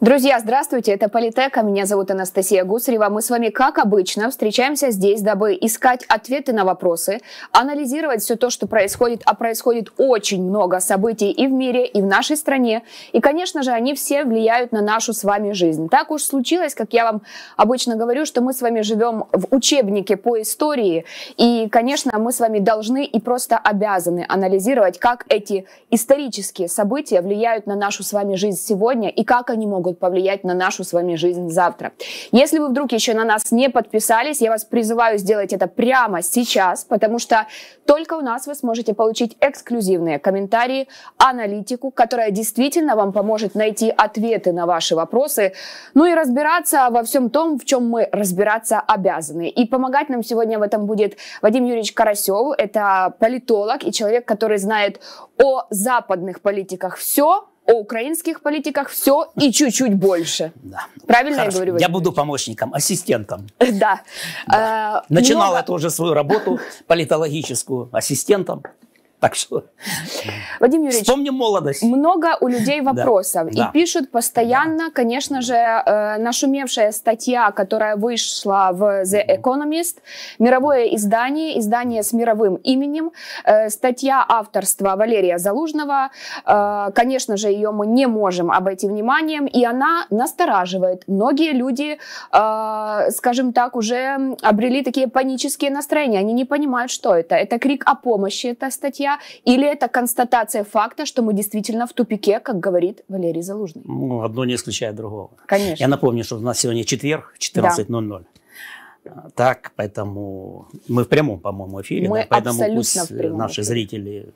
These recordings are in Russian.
Друзья, здравствуйте, это Политека, меня зовут Анастасия Гусарева. Мы с вами, как обычно, встречаемся здесь, дабы искать ответы на вопросы, анализировать все то, что происходит, а происходит очень много событий и в мире, и в нашей стране. И, конечно же, они все влияют на нашу с вами жизнь. Так уж случилось, как я вам обычно говорю, что мы с вами живем в учебнике по истории, и, конечно, мы с вами должны и просто обязаны анализировать, как эти исторические события влияют на нашу с вами жизнь сегодня и как они могут могут повлиять на нашу с вами жизнь завтра. Если вы вдруг еще на нас не подписались, я вас призываю сделать это прямо сейчас, потому что только у нас вы сможете получить эксклюзивные комментарии, аналитику, которая действительно вам поможет найти ответы на ваши вопросы, ну и разбираться во всем том, в чем мы разбираться обязаны. И помогать нам сегодня в этом будет Вадим Юрьевич Карасев, это политолог и человек, который знает о западных политиках все, о украинских политиках все и чуть-чуть больше. Да. Правильно Хорошо. я говорю? Я буду помощником, ассистентом. Да. да. Э, Начинал Много... это уже свою работу политологическую ассистентом. Так что... Вадим Юрьевич, Вспомним молодость. много у людей вопросов. Да. И да. пишут постоянно, да. конечно же, э, нашумевшая статья, которая вышла в The Economist, мировое издание, издание с мировым именем, э, статья авторства Валерия Залужного. Э, конечно же, ее мы не можем обойти вниманием, и она настораживает. Многие люди, э, скажем так, уже обрели такие панические настроения. Они не понимают, что это. Это крик о помощи, эта статья ситуация, или это констатация факта, что мы действительно в тупике, как говорит Валерий Залужный? Ну, одно не исключает другого. Конечно. Я напомню, что у нас сегодня четверг, 14.00. Да. А, так, поэтому мы в прямом, по-моему, эфире. Мы да, поэтому пусть э, наши эфире. зрители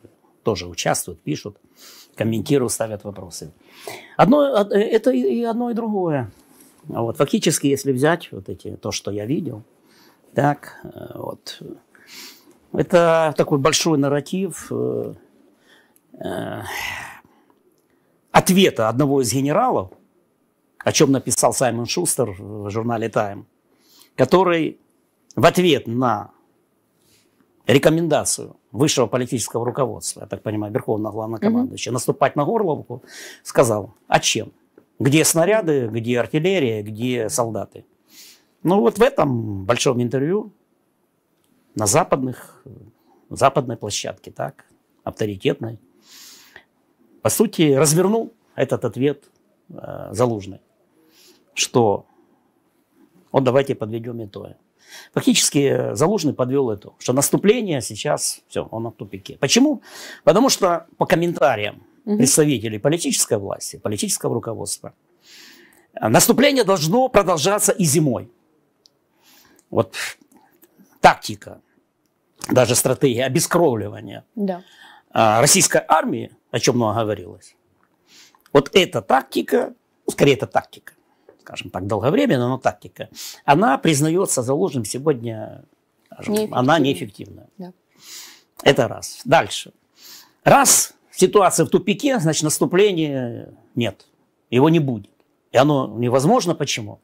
тоже участвуют, пишут, комментируют, ставят вопросы. Одно, э, это и одно, и другое. Вот, фактически, если взять вот эти, то, что я видел, так, э, вот, это такой большой нарратив э, э, ответа одного из генералов, о чем написал Саймон Шустер в журнале «Тайм», который в ответ на рекомендацию высшего политического руководства, я так понимаю, Верховного главнокомандующего, mm-hmm. наступать на Горловку, сказал, а чем? Где снаряды, где артиллерия, где солдаты? Ну вот в этом большом интервью на западных, западной площадке, так, авторитетной, по сути, развернул этот ответ э, Залужный, что вот давайте подведем и то Фактически э, Залужный подвел это, что наступление сейчас, все, он в тупике. Почему? Потому что по комментариям угу. представителей политической власти, политического руководства, э, наступление должно продолжаться и зимой. Вот тактика, даже стратегия обескровливания да. А, российской армии, о чем много говорилось, вот эта тактика, ну, скорее это тактика, скажем так, долговременно, но тактика, она признается заложенным сегодня, неэффективна. она неэффективна. Да. Это раз. Дальше. Раз ситуация в тупике, значит, наступления нет. Его не будет. И оно невозможно. Почему?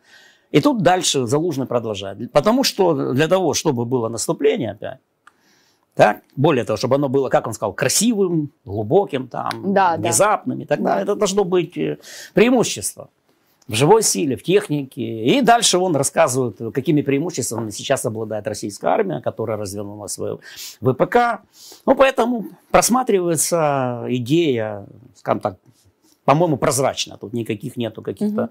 И тут дальше Залужный продолжает. Потому что для того, чтобы было наступление опять, так? Более того, чтобы оно было, как он сказал, красивым, глубоким, там, да, внезапным да. и так далее. Это должно быть э, преимущество в живой силе, в технике. И дальше он рассказывает, какими преимуществами сейчас обладает российская армия, которая развернула свою ВПК. Ну, поэтому просматривается идея, скажем так, по-моему, прозрачно. Тут никаких нету каких-то угу.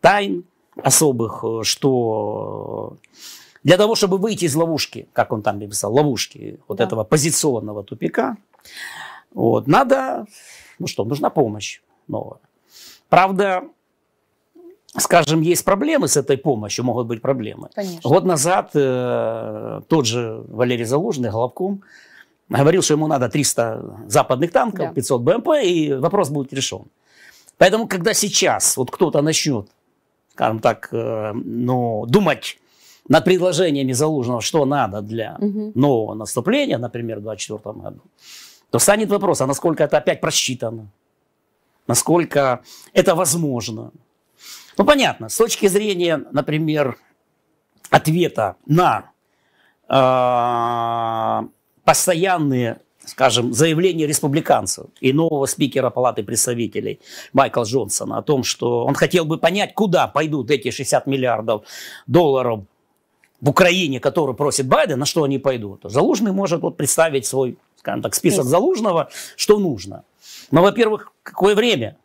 тайн особых, э, что э, для того, чтобы выйти из ловушки, как он там написал, ловушки вот да. этого позиционного тупика, вот, надо, ну что, нужна помощь новая. Правда, скажем, есть проблемы с этой помощью, могут быть проблемы. Конечно. Год назад э, тот же Валерий Залужный, Головком, говорил, что ему надо 300 западных танков, да. 500 БМП, и вопрос будет решен. Поэтому, когда сейчас вот кто-то начнет скажем так, э, ну, думать над предложениями Залужного, что надо для угу. нового наступления, например, в 2024 году, то станет вопрос, а насколько это опять просчитано, насколько это возможно. Ну, понятно, с точки зрения, например, ответа на э, постоянные скажем, заявление республиканцев и нового спикера Палаты представителей Майкла Джонсона о том, что он хотел бы понять, куда пойдут эти 60 миллиардов долларов в Украине, которую просит Байден, на что они пойдут. Залужный может вот представить свой, скажем так, список Залужного, что нужно. Но, во-первых, какое время?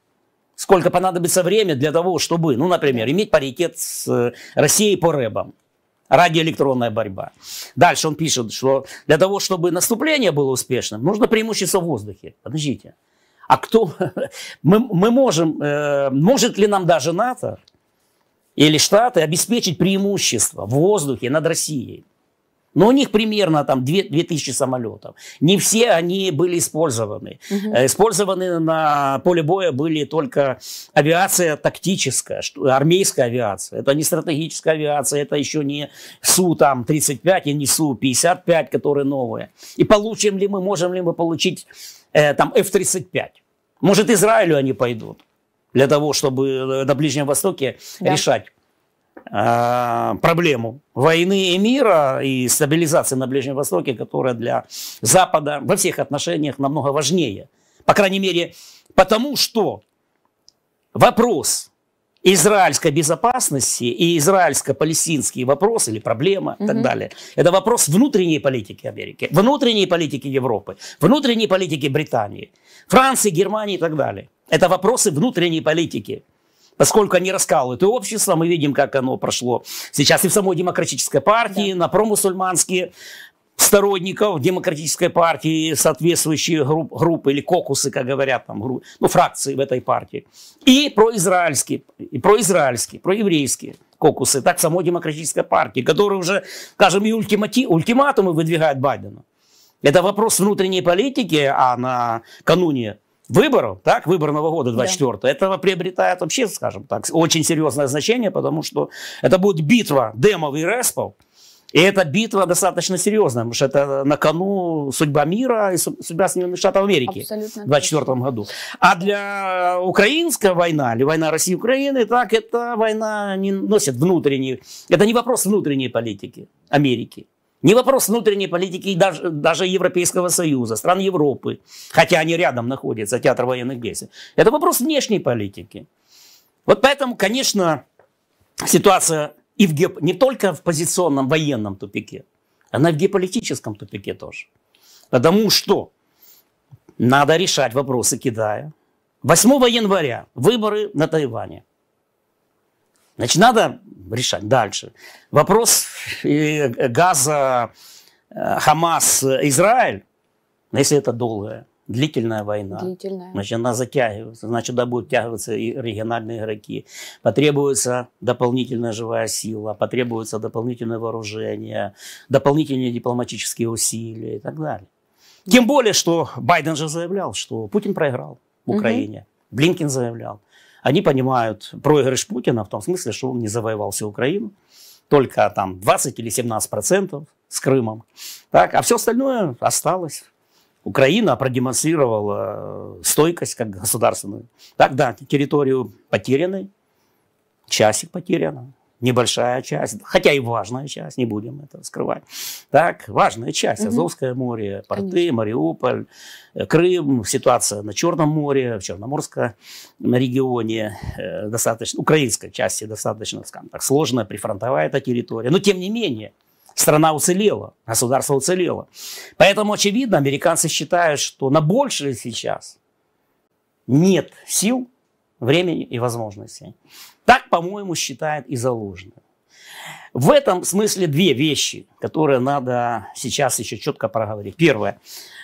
Сколько понадобится время для того, чтобы, ну, например, иметь паритет с э, Россией по рэбам? радиоэлектронная борьба. Дальше он пишет, что для того, чтобы наступление было успешным, нужно преимущество в воздухе. Подождите. А кто... мы, мы можем... Э, может ли нам даже НАТО или Штаты обеспечить преимущество в воздухе над Россией? Но у них примерно там 2, 2000 самолетов. Не все они были использованы. Угу. Использованы на поле боя были только авиация тактическая, армейская авиация. Это не стратегическая авиация, это еще не Су-35 и не Су-55, которые новые. И получим ли мы, можем ли мы получить э, там F-35? Может, Израилю они пойдут для того, чтобы на Ближнем Востоке да. решать Э, проблему войны и мира и стабилизации на Ближнем Востоке, которая для Запада во всех отношениях намного важнее. По крайней мере, потому что вопрос израильской безопасности и израильско-палестинский вопрос или проблема угу. и так далее. Это вопрос внутренней политики Америки, внутренней политики Европы, внутренней политики Британии, Франции, Германии и так далее. Это вопросы внутренней политики поскольку они раскалывают и общество, мы видим, как оно прошло сейчас и в самой демократической партии, да. на промусульманские сторонников демократической партии, соответствующие групп, группы или кокусы, как говорят там, группы, ну, фракции в этой партии. И произраильские, и произраильские, проеврейские кокусы, так самой демократической партии, которые уже, скажем, и ультимати, ультиматумы выдвигают Байдену. Это вопрос внутренней политики, а на кануне выборов, так, выборного года 24 да. этого приобретает вообще, скажем так, очень серьезное значение, потому что это будет битва демов и респов, и эта битва достаточно серьезная, потому что это на кону судьба мира и судьба Соединенных Штатов Америки Абсолютно в 2024 году. А для украинской войны, или война России и Украины, так эта война не носит внутренний, это не вопрос внутренней политики Америки не вопрос внутренней политики даже, даже Европейского Союза, стран Европы, хотя они рядом находятся, театр военных действий. Это вопрос внешней политики. Вот поэтому, конечно, ситуация и в геоп... не только в позиционном военном тупике, она в геополитическом тупике тоже. Потому что надо решать вопросы Китая. 8 января выборы на Тайване – Значит, надо решать дальше. Вопрос э, газа э, Хамас, э, Израиль, ну, если это долгая, длительная война, длительная. значит, она затягивается, значит, туда будут тягиваться и региональные игроки. Потребуется дополнительная живая сила, потребуется дополнительное вооружение, дополнительные дипломатические усилия и так далее. Тем более, что Байден же заявлял, что Путин проиграл в Украине. Угу. Блинкин заявлял. Они понимают проигрыш Путина в том смысле, что он не завоевал всю Украину, только там 20 или 17 процентов с Крымом. Так, а все остальное осталось. Украина продемонстрировала э, стойкость как государственную. Так, да, территорию потеряны, часик потерян небольшая часть, хотя и важная часть, не будем это скрывать. Так, важная часть. Азовское море, порты, Конечно. Мариуполь, э, Крым, ситуация на Черном море, в Черноморском регионе, э, достаточно, украинской части достаточно, скажем так, сложная, прифронтовая эта территория. Но тем не менее, страна уцелела, государство уцелело. Поэтому, очевидно, американцы считают, что на большее сейчас нет сил, времени и возможностей. Так, по-моему, считает и заложено. В этом смысле две вещи, которые надо сейчас еще четко проговорить. Первое.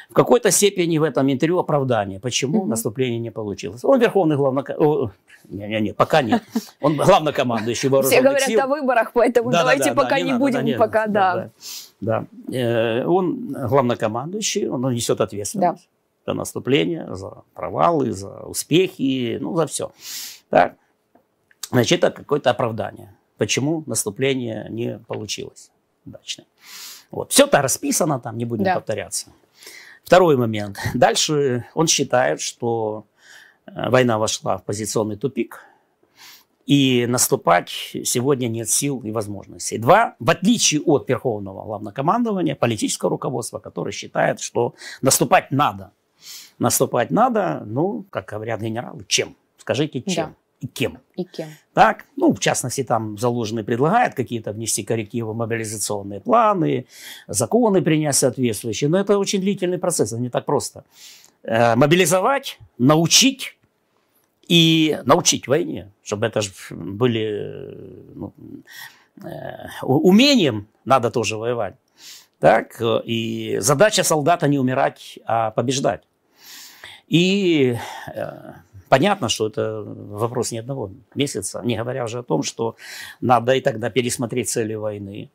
В какой-то степени в этом интервью оправдание, почему mm-hmm. наступление не получилось. Он верховный главнокомандующий. Не-не-не, пока нет. Он главнокомандующий вооруженных сил. Все говорят сил. о выборах, поэтому да, давайте да, да, пока не, не надо, будем. Да, не, пока, да. да, да. да. Э, он главнокомандующий, он несет ответственность. Да за наступление, за провалы, за успехи, ну, за все. Так? Значит, это какое-то оправдание, почему наступление не получилось удачно. Вот. все это расписано там, не будем да. повторяться. Второй момент. Дальше он считает, что э, война вошла в позиционный тупик, и наступать сегодня нет сил и возможностей. Два, в отличие от Верховного Главнокомандования, политического руководства, которое считает, что наступать надо – наступать надо, ну, как говорят генералы, чем? Скажите, чем? Да. И кем? И кем. Так, ну, в частности, там заложенные предлагают какие-то внести коррективы, мобилизационные планы, законы принять соответствующие. Но это очень длительный процесс, это не так просто. Э, мобилизовать, научить и научить войне, чтобы это же были ну, э, умением надо тоже воевать. Так? Э, и задача солдата не умирать, а побеждать. И э, Понятно, что это вопрос не одного месяца, не говоря уже о том, что надо и тогда пересмотреть цели войны,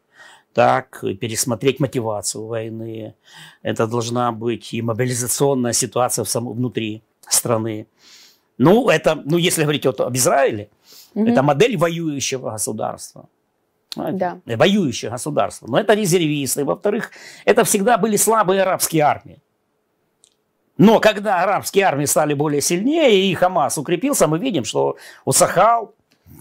так, пересмотреть мотивацию войны. Это должна быть и мобилизационная ситуация в самом, внутри страны. Ну, это, ну, если говорить вот об Израиле, угу. это модель воюющего государства. Ну, да. Воюющее государство. Но это резервисты. Во-вторых, это всегда были слабые арабские армии. Но когда арабские армии стали более сильнее и Хамас укрепился, мы видим, что у Сахал,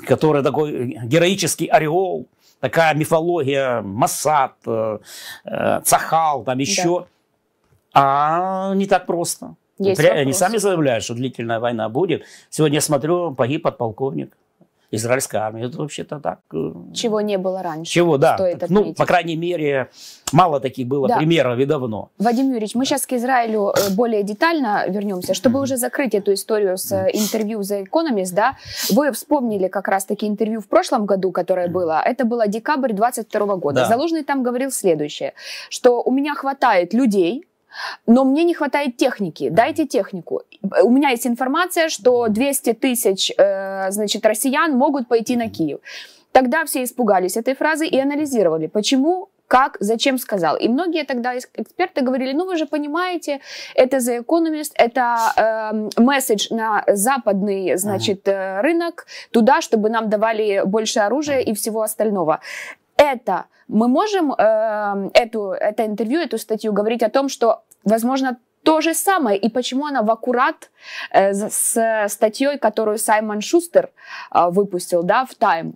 который такой героический ореол, такая мифология, Масад, э, э, Сахал, там еще, да. а не так просто. Есть Пря- вопрос. сами заявляют, что длительная война будет. Сегодня я смотрю, погиб подполковник израильской армии. Это вообще-то так... Э, чего не было раньше. Чего, да. Так, ну, по крайней мере, мало таких было да. примеров и давно. Вадим Юрьевич, мы да. сейчас к Израилю э, более детально вернемся. Чтобы уже закрыть эту историю с э, интервью за Economist, да, вы вспомнили как раз-таки интервью в прошлом году, которое было. Это было декабрь 22 года. Да. Залужный там говорил следующее, что у меня хватает людей, но мне не хватает техники, дайте технику. У меня есть информация, что 200 тысяч, э, значит, россиян могут пойти на Киев. Тогда все испугались этой фразы и анализировали, почему как, зачем сказал. И многие тогда эксперты говорили, ну вы же понимаете, это The Economist, это э, месседж на западный, значит, uh рынок, туда, чтобы нам давали больше оружия и всего остального это мы можем э, эту, это интервью, эту статью говорить о том, что, возможно, то же самое. И почему она в аккурат э, с статьей, которую Саймон Шустер э, выпустил да, в «Тайм».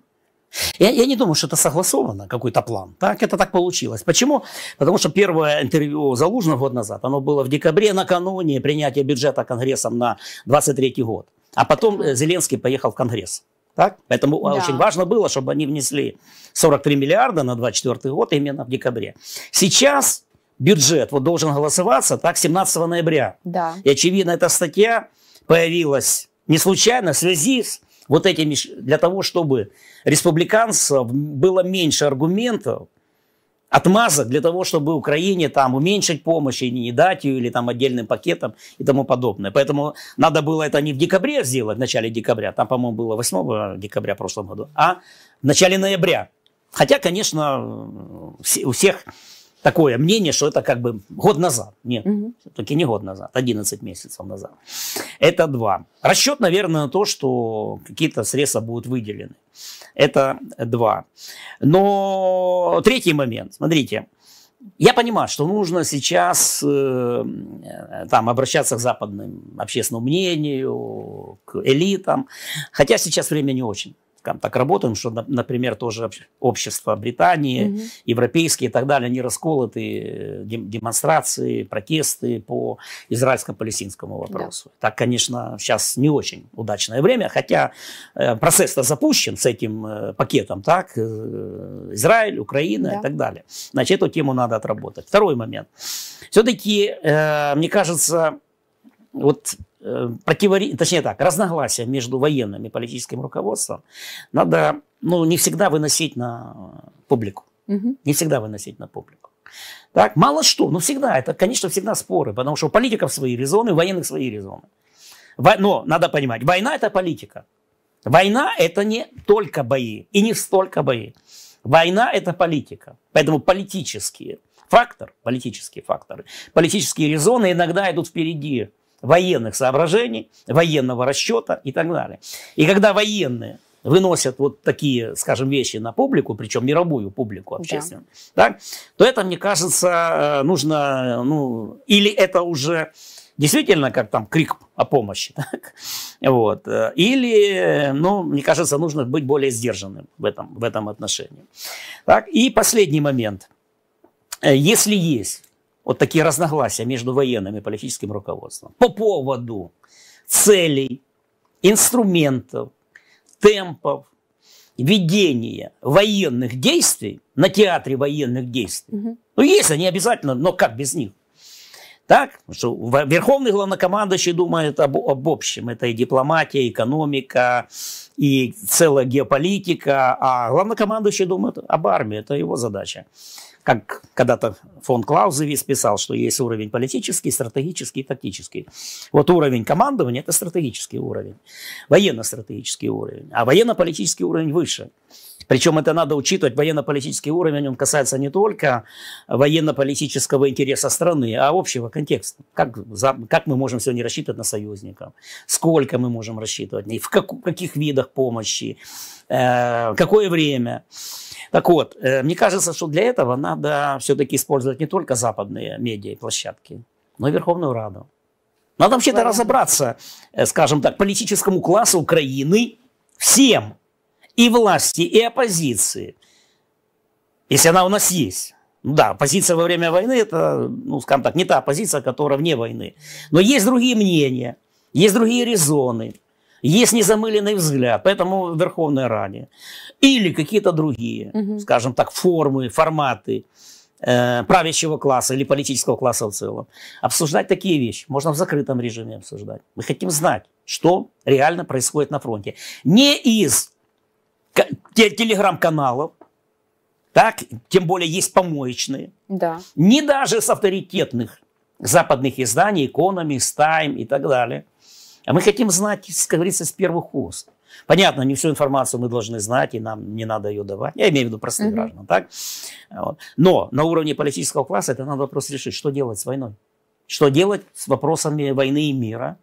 Я, я не думаю, что это согласовано, какой-то план. Так это так получилось. Почему? Потому что первое интервью Залужного год назад, оно было в декабре накануне принятия бюджета Конгрессом на 23 год. А потом э, Зеленский поехал в Конгресс. Так? Поэтому да. очень важно было, чтобы они внесли 43 миллиарда на 2024 год именно в декабре. Сейчас бюджет вот должен голосоваться так 17 ноября. Да. И очевидно, эта статья появилась не случайно в связи с вот этими, для того, чтобы республиканцев было меньше аргументов отмазок для того, чтобы Украине там уменьшить помощь и не дать ее, или там отдельным пакетом и тому подобное. Поэтому надо было это не в декабре сделать, в начале декабря, там, по-моему, было 8 декабря в прошлом году, а в начале ноября. Хотя, конечно, у всех такое мнение, что это как бы год назад. Нет, угу. все-таки не год назад, 11 месяцев назад. Это два. Расчет, наверное, на то, что какие-то средства будут выделены. Это два. Но третий момент, смотрите, я понимаю, что нужно сейчас э, там обращаться к западным общественному мнению, к элитам, хотя сейчас время не очень там так работаем, что, например, тоже общество Британии, угу. европейские и так далее, они расколоты э, демонстрации, протесты по израильско-палестинскому вопросу. Да. Так, конечно, сейчас не очень удачное время, хотя э, процесс-то запущен с этим э, пакетом, так, Израиль, Украина да. и так далее. Значит, эту тему надо отработать. Второй момент. Все-таки, мне кажется, вот э, противори... точнее так, разногласия между военным и политическим руководством надо ну, не всегда выносить на публику. Угу. Не всегда выносить на публику. Так, мало что, но ну, всегда, это, конечно, всегда споры, потому что у политиков свои резоны, у военных свои резоны. Во... Но надо понимать, война – это политика. Война – это не только бои и не столько бои. Война – это политика. Поэтому политические фактор, политические факторы, политические резоны иногда идут впереди военных соображений, военного расчета и так далее. И когда военные выносят вот такие, скажем, вещи на публику, причем мировую публику общественную, да. Так, то это, мне кажется, э, нужно, ну, или это уже действительно как там крик о помощи, так, вот, э, или, ну, мне кажется, нужно быть более сдержанным в этом, в этом отношении. Так, и последний момент. Э, если есть вот такие разногласия между военным и политическим руководством по поводу целей, инструментов, темпов ведения военных действий на театре военных действий. Угу. Ну, есть они обязательно, но как без них? Так, что верховный главнокомандующий думает об, об общем. Это и дипломатия, и экономика, и целая геополитика. А главнокомандующий думает об армии. Это его задача как когда-то фон Клаузевиц писал, что есть уровень политический, стратегический и тактический. Вот уровень командования – это стратегический уровень, военно-стратегический уровень, а военно-политический уровень выше. Причем это надо учитывать, военно-политический уровень, он касается не только военно-политического интереса страны, а общего контекста. Как, за, как мы можем сегодня рассчитывать на союзников? Сколько мы можем рассчитывать? И в как, каких видах помощи? Э, какое время? Так вот, э, мне кажется, что для этого надо все-таки использовать не только западные медиа и площадки, но и Верховную Раду. Надо вообще-то разобраться, э, скажем так, политическому классу Украины всем – и власти, и оппозиции, если она у нас есть. Ну да, позиция во время войны – это, ну, скажем так, не та позиция, которая вне войны. Но есть другие мнения, есть другие резоны, есть незамыленный взгляд, поэтому Верховная Раде. Или какие-то другие, угу. скажем так, формы, форматы э, правящего класса или политического класса в целом. Обсуждать такие вещи можно в закрытом режиме обсуждать. Мы хотим знать, что реально происходит на фронте. Не из телеграм-каналов, так, тем более есть помоечные, да. не даже с авторитетных западных изданий, Economist, Time и так далее. А мы хотим знать, как говорится, с первых уст. Понятно, не всю информацию мы должны знать, и нам не надо ее давать. Я имею в виду простых угу. граждан, так? Вот. Но на уровне политического класса это надо вопрос решить, что делать с войной. Что делать с вопросами войны и мира.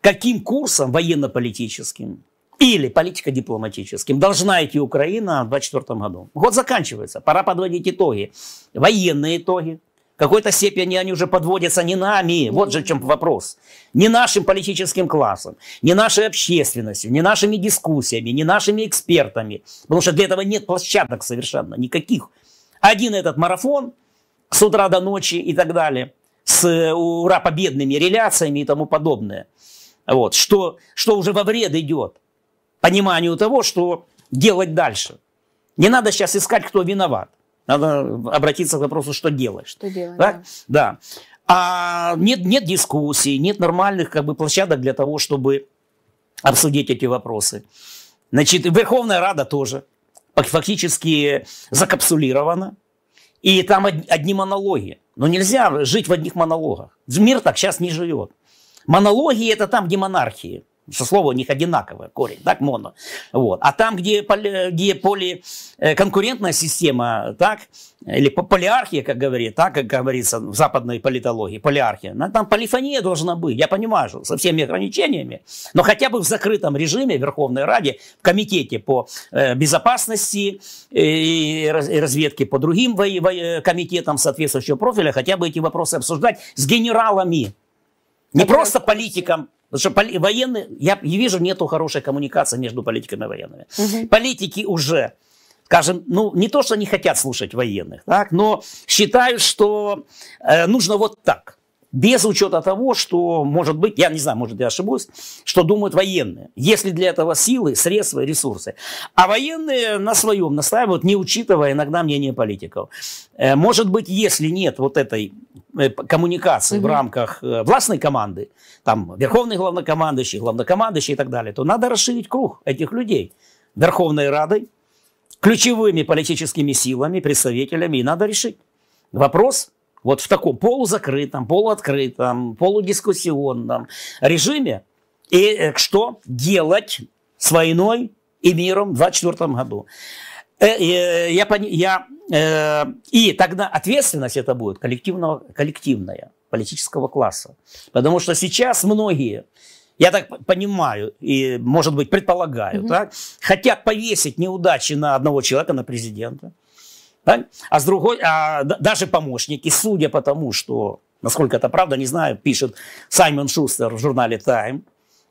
Каким курсом военно-политическим или политико-дипломатическим должна идти Украина в 2024 году. Год заканчивается, пора подводить итоги. Военные итоги. В какой-то степени они уже подводятся не нами, вот же в чем вопрос. Не нашим политическим классом, не нашей общественностью, не нашими дискуссиями, не нашими экспертами. Потому что для этого нет площадок совершенно никаких. Один этот марафон с утра до ночи и так далее, с э, ура победными реляциями и тому подобное. Вот, что, что уже во вред идет пониманию того, что делать дальше. Не надо сейчас искать, кто виноват. Надо обратиться к вопросу, что делаешь. Что делаешь? Да? да. А нет, нет дискуссий, нет нормальных как бы, площадок для того, чтобы обсудить эти вопросы. Значит, Верховная Рада тоже фактически закапсулирована. И там одни монологи. Но нельзя жить в одних монологах. Мир так сейчас не живет. Монологи – это там, где монархии со слова у них одинаковый корень, так, моно. Вот. А там, где, поли, где э, поликонкурентная система, так, или полиархия, как говорит, так, как говорится в западной политологии, полиархия, там полифония должна быть, я понимаю, что со всеми ограничениями, но хотя бы в закрытом режиме Верховной Раде, в комитете по э, безопасности э, и разведке по другим комитетам соответствующего профиля, хотя бы эти вопросы обсуждать с генералами, не просто политикам, Потому что военные, я вижу, нету хорошей коммуникации между политиками и военными. Угу. Политики уже, скажем, ну не то, что не хотят слушать военных, так, но считают, что э, нужно вот так без учета того, что, может быть, я не знаю, может, я ошибусь, что думают военные. Если для этого силы, средства ресурсы. А военные на своем настаивают, не учитывая иногда мнение политиков. Э, может быть, если нет вот этой э, коммуникации угу. в рамках э, властной команды, там, верховный главнокомандующий, главнокомандующий и так далее, то надо расширить круг этих людей. Верховной Радой, ключевыми политическими силами, представителями, и надо решить. Вопрос вот в таком полузакрытом, полуоткрытом, полудискуссионном режиме, и э, что делать с войной и миром в 2024 году. Э, э, я, я, и тогда ответственность это будет коллективного, коллективная политического класса. Потому что сейчас многие, я так понимаю и, может быть, предполагаю, угу. так, хотят повесить неудачи на одного человека, на президента да? А с другой, а даже помощники, судя по тому, что, насколько это правда, не знаю, пишет Саймон Шустер в журнале Time,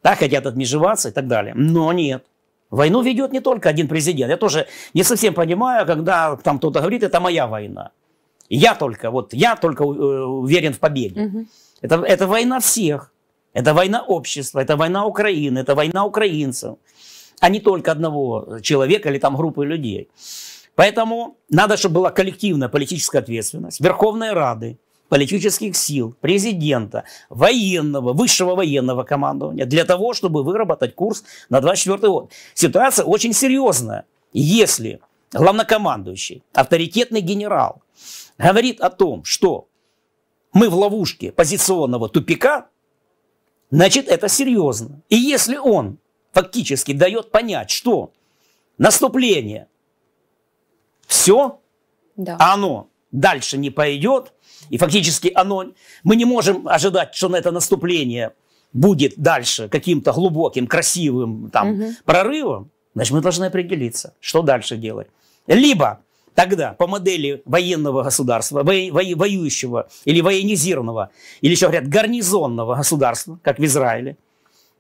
да, хотят отмежеваться и так далее. Но нет. Войну ведет не только один президент. Я тоже не совсем понимаю, когда там кто-то говорит, это моя война. Я только, вот я только э, уверен в победе. Угу. Это, это война всех. Это война общества, это война Украины, это война украинцев, а не только одного человека или там группы людей. Поэтому надо, чтобы была коллективная политическая ответственность Верховной Рады, политических сил, президента, военного, высшего военного командования для того, чтобы выработать курс на 24 год. Ситуация очень серьезная. Если главнокомандующий, авторитетный генерал, говорит о том, что мы в ловушке позиционного тупика, значит это серьезно. И если он фактически дает понять, что наступление все, да. а оно дальше не пойдет, и фактически оно... Мы не можем ожидать, что на это наступление будет дальше каким-то глубоким, красивым там, угу. прорывом, значит, мы должны определиться, что дальше делать. Либо тогда по модели военного государства, во, во, воюющего или военизированного, или еще говорят, гарнизонного государства, как в Израиле.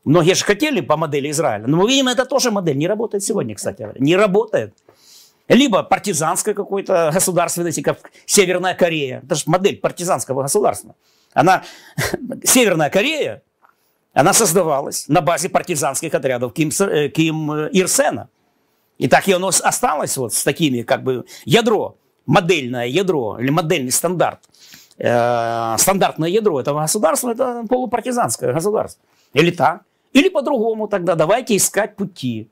Многие же хотели по модели Израиля. Но мы видим, это тоже модель. Не работает сегодня, кстати говоря. Не работает либо партизанское какое-то государственности, как Северная Корея. Это же модель партизанского государства. Она, Северная Корея, она создавалась на базе партизанских отрядов Ким, э, Ким э, Ир И так и оно осталось вот с такими, как бы, ядро, модельное ядро, или модельный стандарт. Э, стандартное ядро этого государства – это полупартизанское государство. Или так. Или по-другому тогда давайте искать пути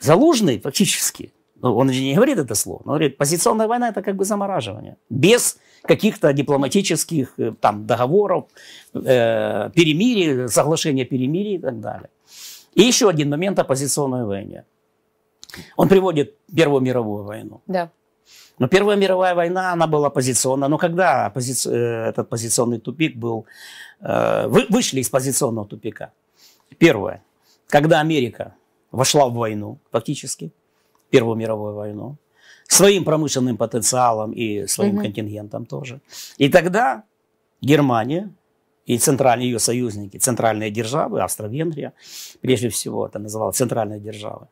Залужный фактически, ну, он не говорит это слово, но говорит, позиционная война – это как бы замораживание. Без каких-то дипломатических э, там, договоров, э, перемирий, соглашения перемирий и так далее. И еще один момент о позиционной войне. Он приводит Первую мировую войну. Да. Но Первая мировая война, она была позиционная. Но когда пози... Э, этот позиционный тупик был... Э, вы вышли из позиционного тупика? Первое. Когда Америка вошла в войну фактически, Первую мировую войну, своим промышленным потенциалом и своим mm-hmm. контингентом тоже. И тогда Германия и центральные ее союзники, центральные державы, Австро-Венгрия, прежде всего это называлось центральные державы,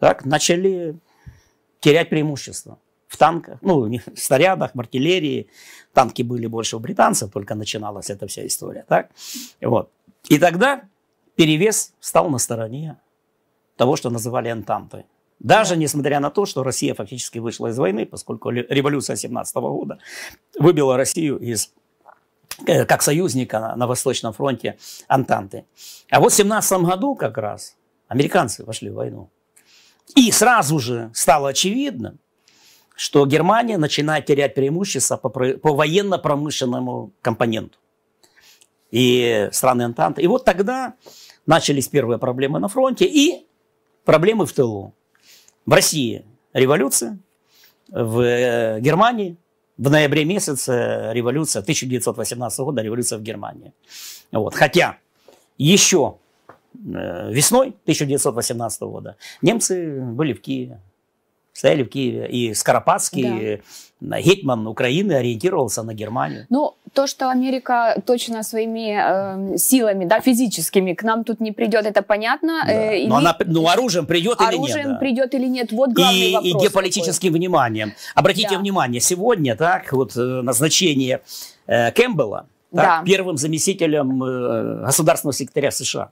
так, начали терять преимущество в танках, ну, в снарядах, в артиллерии. Танки были больше у британцев, только начиналась эта вся история. Так? Вот. И тогда перевес стал на стороне того, что называли «Антантой». Даже несмотря на то, что Россия фактически вышла из войны, поскольку революция 17 года выбила Россию из э, как союзника на, на Восточном фронте Антанты. А вот в 17 году как раз американцы вошли в войну. И сразу же стало очевидно, что Германия начинает терять преимущество по, по военно-промышленному компоненту. И страны Антанты. И вот тогда начались первые проблемы на фронте. И проблемы в тылу. В России революция, в э, Германии в ноябре месяце революция 1918 года, революция в Германии. Вот. Хотя еще э, весной 1918 года немцы были в Киеве, стояли в Киеве. И Скоропадский, да. Э, гетман Украины, ориентировался на Германию. Ну, то, что Америка точно своими э, силами, да, физическими к нам тут не придет, это понятно. Да. Э, Но ну, она, ну, оружием придет оружием или нет. Оружием да. придет или нет, вот главный и, вопрос. И геополитическим такой. вниманием. Обратите да. внимание, сегодня, так, вот э, назначение э, Кэмпбелла, так, да. первым заместителем э, государственного секретаря США.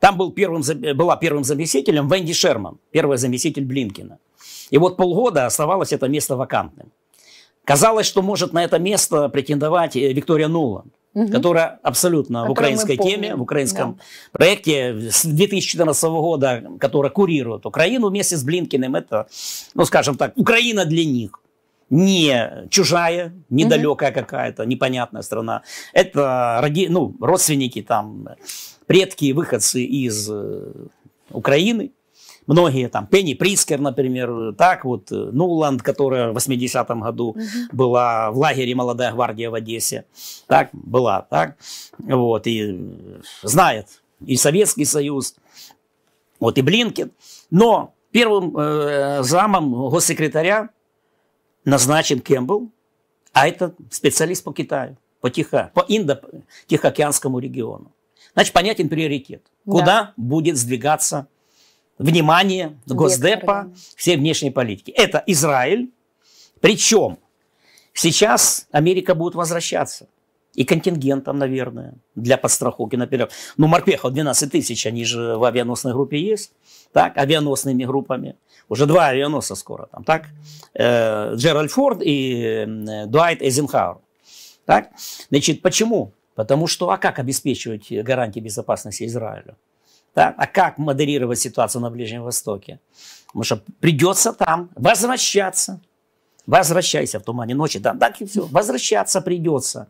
Там был первым, была первым заместителем Венди Шерман, первый заместитель Блинкина. И вот полгода оставалось это место вакантным. Казалось, что может на это место претендовать э, Виктория Нуланд угу. которая абсолютно О в украинской теме, в украинском да. проекте с 2014 года, которая курирует Украину вместе с Блинкиным. Это, ну, скажем так, Украина для них. Не чужая, недалекая угу. какая-то, непонятная страна. Это роди, ну, родственники, там, предки, выходцы из э, Украины многие там, Пенни Прискер, например, так вот, э, Нуланд, которая в 80-м году угу. была в лагере «Молодая гвардия» в Одессе, так, была, так, вот, и э, знает и Советский Союз, вот, и Блинкин, но первым э, замом госсекретаря назначен Кэмпбелл, а это специалист по Китаю, по, Тихо, по Индо-Тихоокеанскому региону. Значит, понятен приоритет. Куда да. будет сдвигаться внимание Госдепа всей внешней политики. Это Израиль. Причем сейчас Америка будет возвращаться. И контингентом, наверное, для подстраховки. Например, ну, морпехов 12 тысяч, они же в авианосной группе есть, так, авианосными группами. Уже два авианоса скоро там, так? Э, Джеральд Форд и э, Дуайт Эйзенхауэр. Так? Значит, почему? Потому что, а как обеспечивать гарантии безопасности Израилю? Да? А как модерировать ситуацию на Ближнем Востоке? Потому что придется там возвращаться. Возвращайся в тумане ночи. Да, так и все. Возвращаться придется.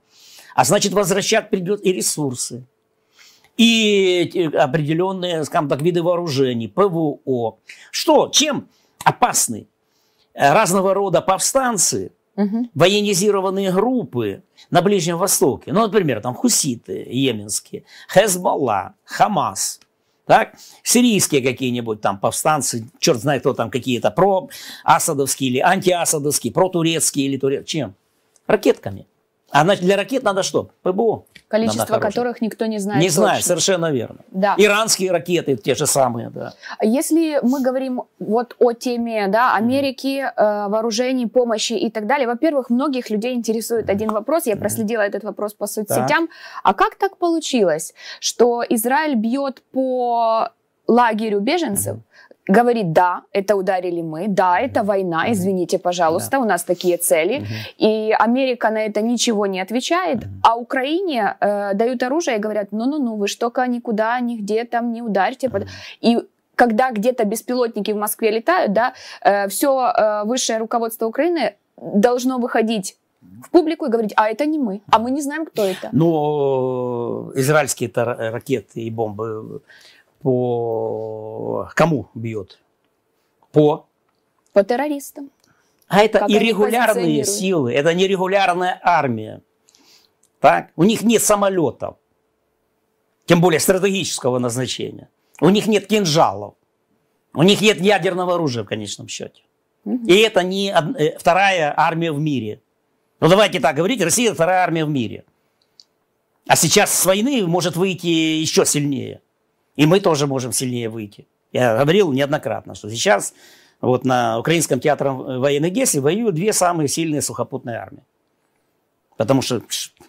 А значит, возвращать придет и ресурсы. И э, определенные, скажем так, виды вооружений, ПВО. Что, чем опасны э, разного рода повстанцы, угу. военизированные группы на Ближнем Востоке. Ну, например, там хуситы йеменские, Хезболла, Хамас. Так? Сирийские какие-нибудь там повстанцы, черт знает кто там какие-то, про-асадовские или антиасадовские, про-турецкие или турецкие. Чем? Ракетками. А значит, для ракет надо что? ПБО. Количество которых никто не знает. Не точно. знает, совершенно верно. Да. Иранские ракеты те же самые, да. Если мы говорим вот о теме да, Америки, mm. э, вооружений, помощи и так далее, во-первых, многих людей интересует один вопрос. Я mm. проследила этот вопрос по соцсетям. Так. А как так получилось, что Израиль бьет по лагерю беженцев? Mm говорит, да, это ударили мы, да, это война, извините, пожалуйста, да. у нас такие цели. Угу. И Америка на это ничего не отвечает, угу. а Украине э, дают оружие и говорят, ну-ну-ну, вы что-ка никуда, нигде там не ударьте. Угу. И когда где-то беспилотники в Москве летают, да, э, все э, высшее руководство Украины должно выходить в публику и говорить, а это не мы, а мы не знаем, кто это. Ну, израильские э, ракеты и бомбы по кому бьет? По? По террористам. А это как иррегулярные силы, это нерегулярная армия. Так? У них нет самолетов, тем более стратегического назначения. У них нет кинжалов. У них нет ядерного оружия в конечном счете. И это не э, вторая армия в мире. Ну давайте так говорить, Россия вторая армия в мире. А сейчас с войны может выйти еще сильнее. И мы тоже можем сильнее выйти. Я говорил неоднократно, что сейчас вот на Украинском театре военных действий воюют две самые сильные сухопутные армии. Потому что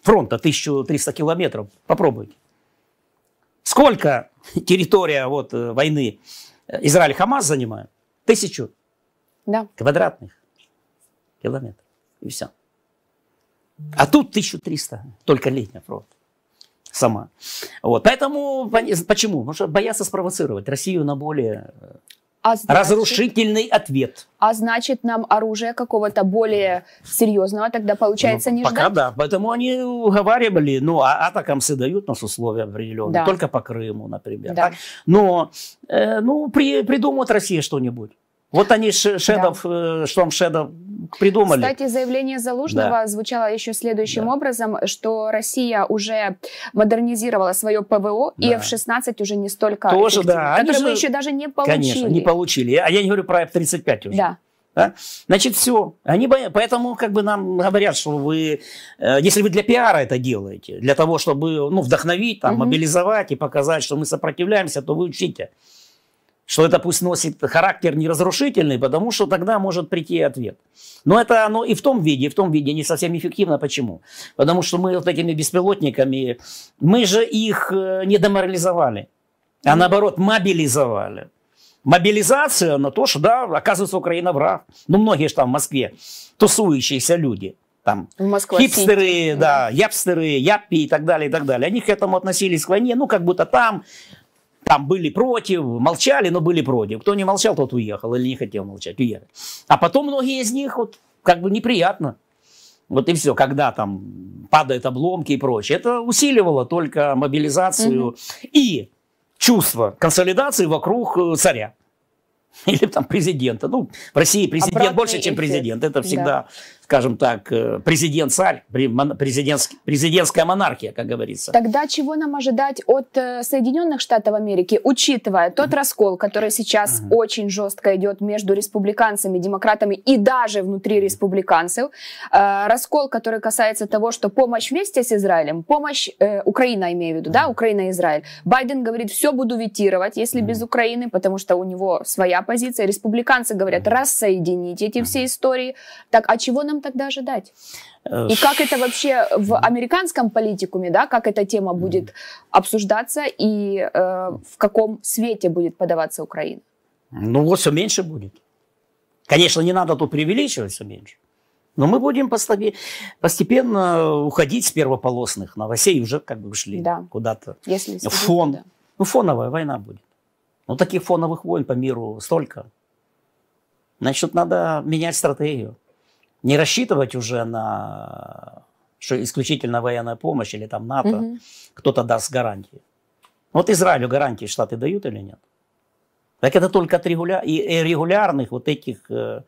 фронта 1300 километров. Попробуйте. Сколько территория вот э, войны Израиль-Хамас занимает? Тысячу да. квадратных километров. И все. А тут 1300, только летний фронт сама. Вот. Поэтому, почему? Потому что боятся спровоцировать Россию на более а э, значит, разрушительный ответ. А значит, нам оружие какого-то более серьезного тогда получается ну, не пока ждать? Пока да. Поэтому они уговаривали, ну, а атакамсы дают нас условия определенные, да. только по Крыму, например. Да. Но, э, ну, при, придумают Россия что-нибудь. Вот они Шедов, да. Шторм э, Шедов придумали. Кстати, заявление Залужного да. звучало еще следующим да. образом, что Россия уже модернизировала свое ПВО, да. и F-16 уже не столько Тоже, эффективно, да. Это мы еще даже не получили. Конечно, не получили. А я не говорю про F-35 уже. Да. Да? Значит, все. Они боятся. Поэтому как бы нам говорят, что вы, э, если вы для пиара это делаете, для того, чтобы ну, вдохновить, там, угу. мобилизовать и показать, что мы сопротивляемся, то вы учите что это пусть носит характер неразрушительный, потому что тогда может прийти ответ. Но это оно и в том виде, и в том виде не совсем эффективно. Почему? Потому что мы вот этими беспилотниками, мы же их э, не деморализовали, а наоборот мобилизовали. Мобилизация на то, что, да, оказывается, Украина враг. Ну, многие же там в Москве тусующиеся люди там Москва, хипстеры, Синьки. да, япстеры, яппи и так далее, и так далее. Они к этому относились к войне, ну, как будто там там были против, молчали, но были против. Кто не молчал, тот уехал или не хотел молчать, уехал. А потом многие из них вот как бы неприятно. Вот и все, когда там падают обломки и прочее. Это усиливало только мобилизацию mm и чувство консолидации вокруг э, царя. Или там президента. Ну, в России президент Обратный больше, эффект. чем президент. Это всегда да скажем так, э, президент-царь, президентская монархия, как говорится. Тогда чего нам ожидать от э, Соединенных Штатов Америки, учитывая тот раскол, который сейчас uh-huh. очень жестко идет между республиканцами, демократами и даже внутри республиканцев, э, раскол, который касается того, что помощь вместе с Израилем, помощь Украина, имею в виду, да, Украина и Израиль. Байден говорит, все буду ветировать, если без Украины, потому что у него своя позиция. Республиканцы говорят, рассоединить эти все истории. Так, а чего нам нам тогда ожидать? Э, и как это вообще в американском политикуме, да, как эта тема будет обсуждаться и э, в каком свете будет подаваться Украина? Ну вот все меньше будет. Конечно, не надо тут преувеличивать все меньше. Но мы будем постепенно уходить с первополосных новостей, уже как бы ушли да. куда-то. Если следить, Фон. Да. Ну, фоновая война будет. Ну, таких фоновых войн по миру столько. Значит, надо менять стратегию не рассчитывать уже на что исключительно военная помощь или там НАТО, угу. кто-то даст гарантии. Вот Израилю гарантии Штаты дают или нет? Так это только от регуля... и регулярных вот этих э,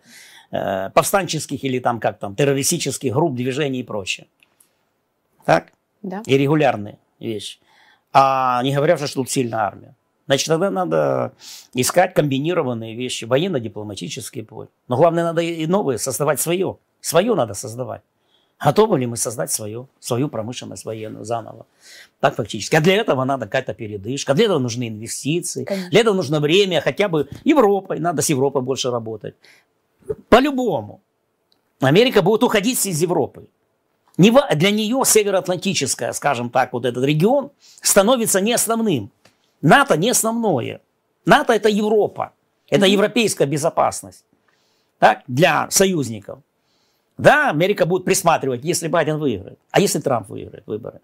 э, повстанческих или там как там террористических групп, движений и прочее. Так? Да. И регулярные вещи. А не говоря уже, что тут сильная армия. Значит, тогда надо искать комбинированные вещи, военно-дипломатический путь. Но главное, надо и новые, создавать свое. Свое надо создавать. Готовы ли мы создать свою, свою промышленность военную заново? Так фактически. А для этого надо какая-то передышка, для этого нужны инвестиции, Конечно. для этого нужно время хотя бы Европой, надо с Европой больше работать. По-любому. Америка будет уходить из Европы. Для нее североатлантическая, скажем так, вот этот регион становится не основным. НАТО не основное. НАТО это Европа. Это европейская безопасность. Так, для союзников. Да, Америка будет присматривать, если Байден выиграет. А если Трамп выиграет выборы?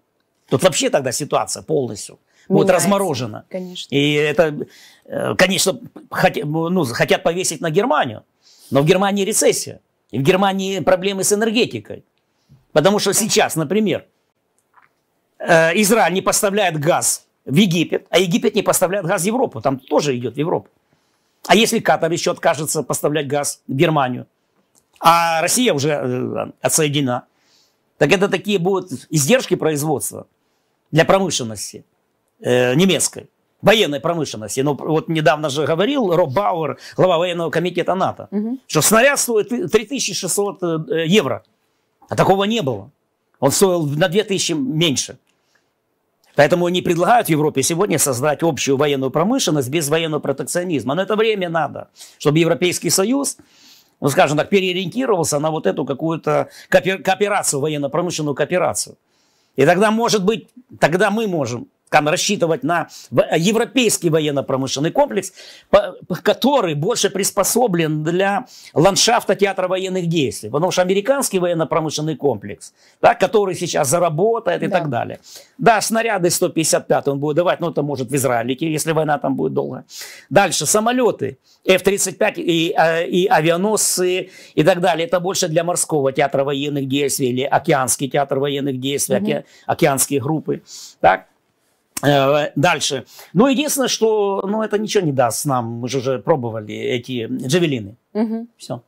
Тут вообще тогда ситуация полностью будет разморожена. Конечно. И это, э, конечно, хот, ну, хотят повесить на Германию. Но в Германии рецессия. И в Германии проблемы с энергетикой. Потому что сейчас, например, э, Израиль не поставляет газ в Египет, а Египет не поставляет газ в Европу. Там тоже идет в Европу. А если Катар еще откажется поставлять газ в Германию? а Россия уже э, отсоединена, так это такие будут издержки производства для промышленности э, немецкой, военной промышленности. Ну, вот недавно же говорил Роб Бауэр, глава военного комитета НАТО, угу. что снаряд стоит 3600 э, евро. А такого не было. Он стоил на 2000 меньше. Поэтому они предлагают Европе сегодня создать общую военную промышленность без военного протекционизма. Но это время надо, чтобы Европейский Союз ну, скажем так, переориентировался на вот эту какую-то кооперацию, военно-промышленную кооперацию. И тогда, может быть, тогда мы можем там рассчитывать на э, европейский военно-промышленный комплекс, который больше приспособлен для ландшафта театра военных действий. Потому что американский военно-промышленный комплекс, да, который сейчас заработает и да. так далее. Да, снаряды 155 он будет давать, но это может в Израилике, если война там будет долго. Дальше самолеты F-35 и, э, и авианосцы и так далее. Это больше для морского театра военных действий или океанский театр военных действий, угу. оке, океанские группы. Так? Э, дальше. Ну, единственное, что ну, это ничего не даст нам. Мы же уже пробовали эти джавелины. Угу. Все.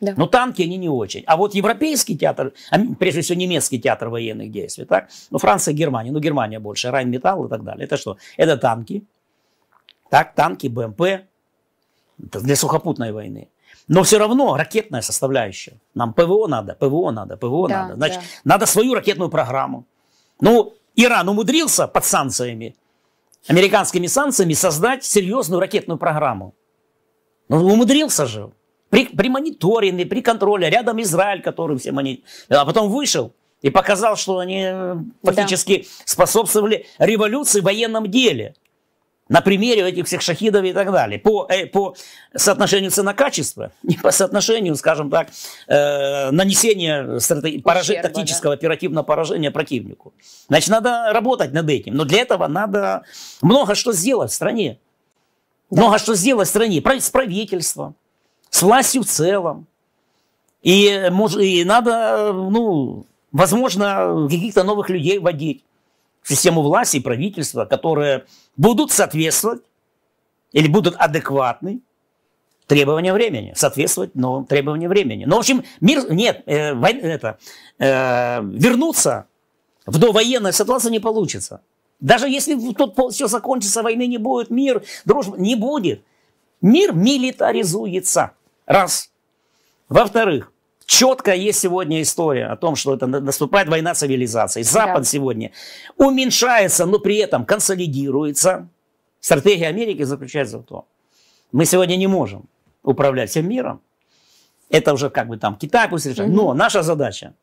Да. Но танки они не очень. А вот европейский театр, а, прежде всего немецкий театр военных действий, так? Ну, Франция, Германия, ну, Германия больше, Райнметалл и так далее. Это что? Это танки, так, танки, БМП, это для сухопутной войны. Но все равно ракетная составляющая. Нам ПВО надо, ПВО надо, ПВО да, надо. Значит, да. надо свою ракетную программу. Ну, Иран умудрился под санкциями, американскими санкциями, создать серьезную ракетную программу. Ну, умудрился же. При, при мониторинге, при контроле. Рядом Израиль, который все монит... А потом вышел и показал, что они э, фактически да. способствовали революции в военном деле на примере этих всех шахидов и так далее. По, э, по соотношению цена-качество и по соотношению, скажем так, э, нанесения стратег... пораж... тактического да? оперативного поражения противнику. Значит, надо работать над этим. Но для этого надо много что сделать в стране. Да. Много что сделать в стране. С правительством, с властью в целом. И, э, и надо, э, ну, возможно, каких-то новых людей вводить систему власти и правительства, которые будут соответствовать или будут адекватны требованиям времени, соответствовать новым требованиям времени. Но, в общем, мир, нет, э, война, это, э, вернуться в довоенную ситуацию не получится. Даже если тут все закончится, войны не будет, мир, дружба не будет. Мир милитаризуется. Раз. Во-вторых, четко есть сегодня история о том, что это наступает война цивилизаций. Запад да. сегодня уменьшается, но при этом консолидируется. Стратегия Америки заключается в том, мы сегодня не можем управлять всем миром. Это уже как бы там Китай пусть решает. Но наша задача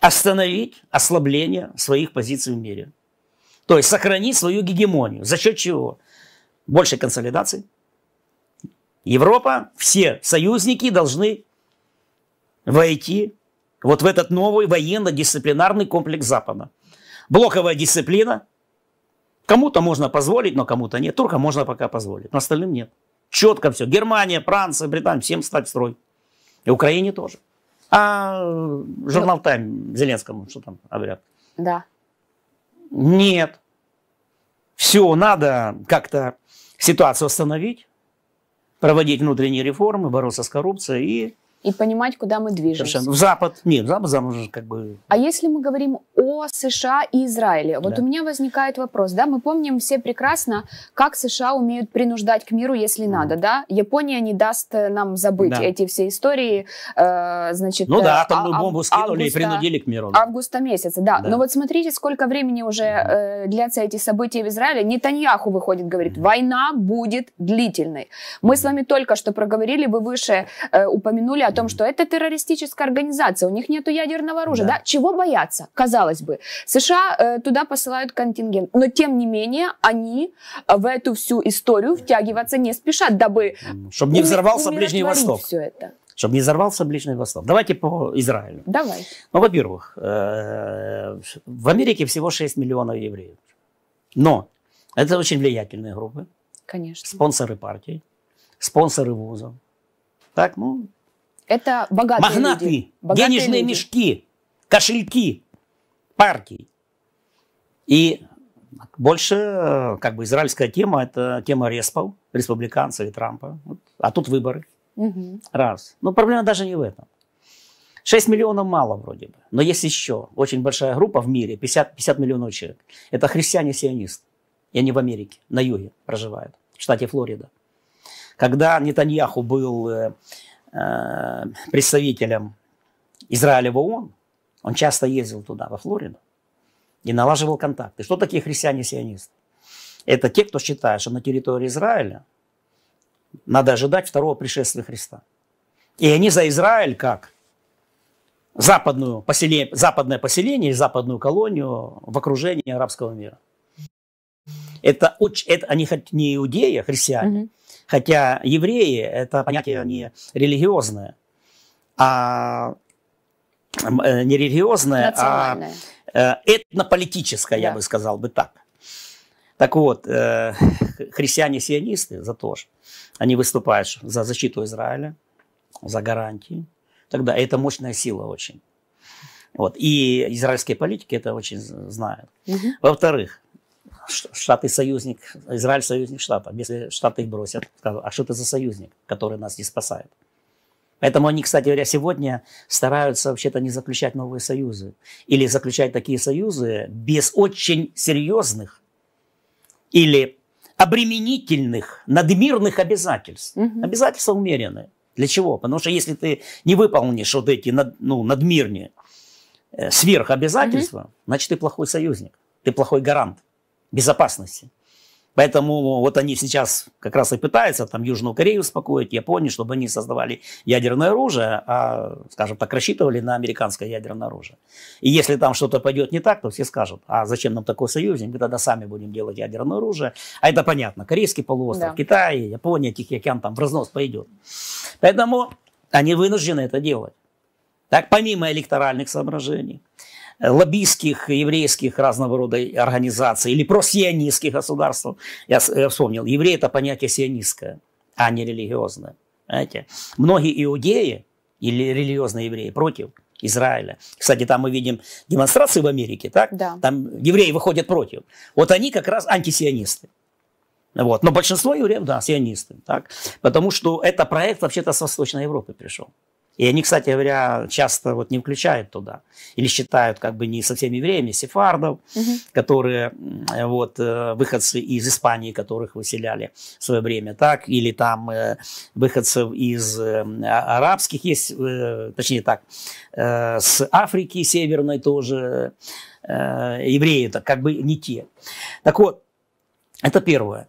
остановить ослабление своих позиций в мире. То есть сохранить свою гегемонию. За счет чего? большей консолидации. Европа, все союзники должны войти вот в этот новый военно-дисциплинарный комплекс Запада. Блоковая дисциплина. Кому-то можно позволить, но кому-то нет. Туркам можно пока позволить, но остальным нет. Четко все. Германия, Франция, Британия, всем стать строй. И Украине тоже. А э, журнал Тайм Зеленскому, что там говорят? Да. Нет. Все, надо как-то ситуацию остановить, проводить внутренние реформы, бороться с коррупцией и и понимать, куда мы движемся. Совершенно. Ну, в Запад. Нет, в Запад замуж как бы... А если мы говорим о США и Израиле, вот да. у меня возникает вопрос, да, мы помним все прекрасно, как США умеют принуждать к миру, если mm. надо, да? Япония не даст э, нам забыть да. эти все истории, э, значит... Ну да, э, там мы а, а бомбу скинули августа, и принудили к миру. Августа месяца, да. да. Но вот смотрите, сколько времени уже э, длятся эти события в Израиле. Нетаньяху выходит, говорит, mm. война будет длительной. Мы mm. с вами только что проговорили, вы выше э, упомянули о том, что это террористическая организация, у них нет ядерного оружия. Да. Да? Чего бояться? Казалось бы, США э, туда посылают контингент. Но тем не менее, они э, в эту всю историю втягиваться не спешат, дабы... Чтобы не взорвался Ближний Восток. Все это чтобы не взорвался Ближний Восток. Давайте по Израилю. Давай. Ну, во-первых, э, в Америке всего 6 миллионов евреев. Но это очень влиятельные группы. Конечно. Спонсоры партий, спонсоры вузов. Так, ну, это богатые Магнаты, люди. Богатые денежные люди. мешки, кошельки партий. И больше, как бы, израильская тема – это тема респов, республиканцев и Трампа. А тут выборы. Угу. Раз. Но проблема даже не в этом. 6 миллионов мало вроде бы, но есть еще очень большая группа в мире, 50, 50 миллионов человек. Это христиане-сионисты, и они в Америке, на юге проживают, в штате Флорида. Когда Нетаньяху был э, Э, представителем Израиля в ООН, он часто ездил туда, во Флориду, и налаживал контакты. Что такие христиане-сионисты? Это те, кто считает, что на территории Израиля надо ожидать второго пришествия Христа. И они за Израиль как западную поселение, западное поселение западную колонию в окружении арабского мира. Это, это они хоть не иудеи, а христиане, угу. Хотя евреи – это понятие не религиозное, а э, не религиозное, а э, этнополитическое, да. я бы сказал бы так. Так вот, э, христиане-сионисты за то же, они выступают за защиту Израиля, за гарантии. Тогда это мощная сила очень. Вот. И израильские политики это очень знают. Угу. Во-вторых, Штаты союзник, Израиль союзник штата, Если Штаты их бросят, скажут, а что это за союзник, который нас не спасает? Поэтому они, кстати говоря, сегодня стараются вообще-то не заключать новые союзы. Или заключать такие союзы без очень серьезных или обременительных, надмирных обязательств. Угу. Обязательства умеренные. Для чего? Потому что если ты не выполнишь вот эти над, ну, надмирные э, сверхобязательства, угу. значит, ты плохой союзник, ты плохой гарант безопасности. Поэтому вот они сейчас как раз и пытаются там Южную Корею успокоить, Японию, чтобы они создавали ядерное оружие, а, скажем так, рассчитывали на американское ядерное оружие. И если там что-то пойдет не так, то все скажут, а зачем нам такой союзник, мы тогда сами будем делать ядерное оружие. А это понятно, Корейский полуостров, да. Китай, Япония, Тихий океан там в разнос пойдет. Поэтому они вынуждены это делать. Так, помимо электоральных соображений лоббистских еврейских разного рода организаций или просионистских государств. Я, э, вспомнил, евреи – это понятие сионистское, а не религиозное. Понимаете? Многие иудеи или религиозные евреи против Израиля. Кстати, там мы видим демонстрации в Америке, так? Да. Там евреи выходят против. Вот они как раз антисионисты. Вот. Но большинство евреев, да, сионисты. Так? Потому что это проект вообще-то с Восточной Европы пришел. И они, кстати говоря, часто вот не включают туда. Или считают как бы не со всеми евреями, сефардов, угу. которые э, вот э, выходцы из Испании, которых выселяли в свое время, так, или там э, выходцев из а, арабских есть, точнее так, с Африки Северной тоже евреи, так как бы не те. Так вот, это первое.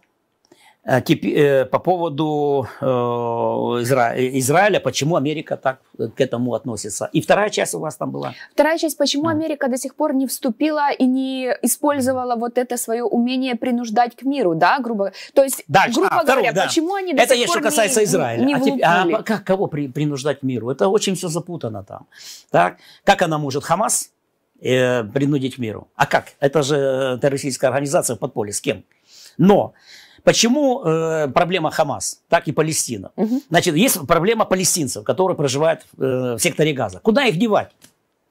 Э, э, по поводу э, Изра... Израиля, почему Америка так к этому относится. И вторая часть у вас там была? Вторая часть, почему mm. Америка до сих пор не вступила и не использовала вот это свое умение принуждать к миру, да, грубо, то есть, Дальше. А, грубо а, говоря, второй, да. почему они до это сих пор не Это еще касается Израиля. Не а, теперь, а как, кого при, принуждать к миру? Это очень все запутано там. Так? Как она может? Хамас э, принудить к миру? А как? Это же террористическая организация в подполье. С кем? Но Почему э, проблема Хамас, так и Палестина? Угу. Значит, есть проблема палестинцев, которые проживают э, в секторе Газа. Куда их девать?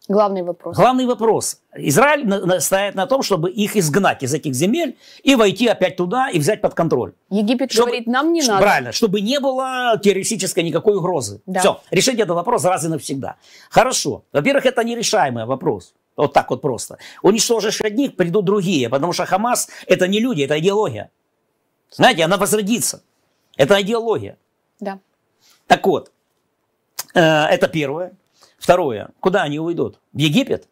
Главный вопрос. Главный вопрос. Израиль настаивает на том, чтобы их изгнать из этих земель и войти опять туда и взять под контроль. Египет чтобы, говорит, нам не надо. Правильно, чтобы не было террористической никакой угрозы. Да. Все, решить этот вопрос раз и навсегда. Хорошо. Во-первых, это нерешаемый вопрос. Вот так вот просто. Уничтожишь одних, придут другие, потому что Хамас – это не люди, это идеология. Знаете, она возродится. Это идеология. Да. Так вот, э, это первое. Второе, куда они уйдут? В Египет?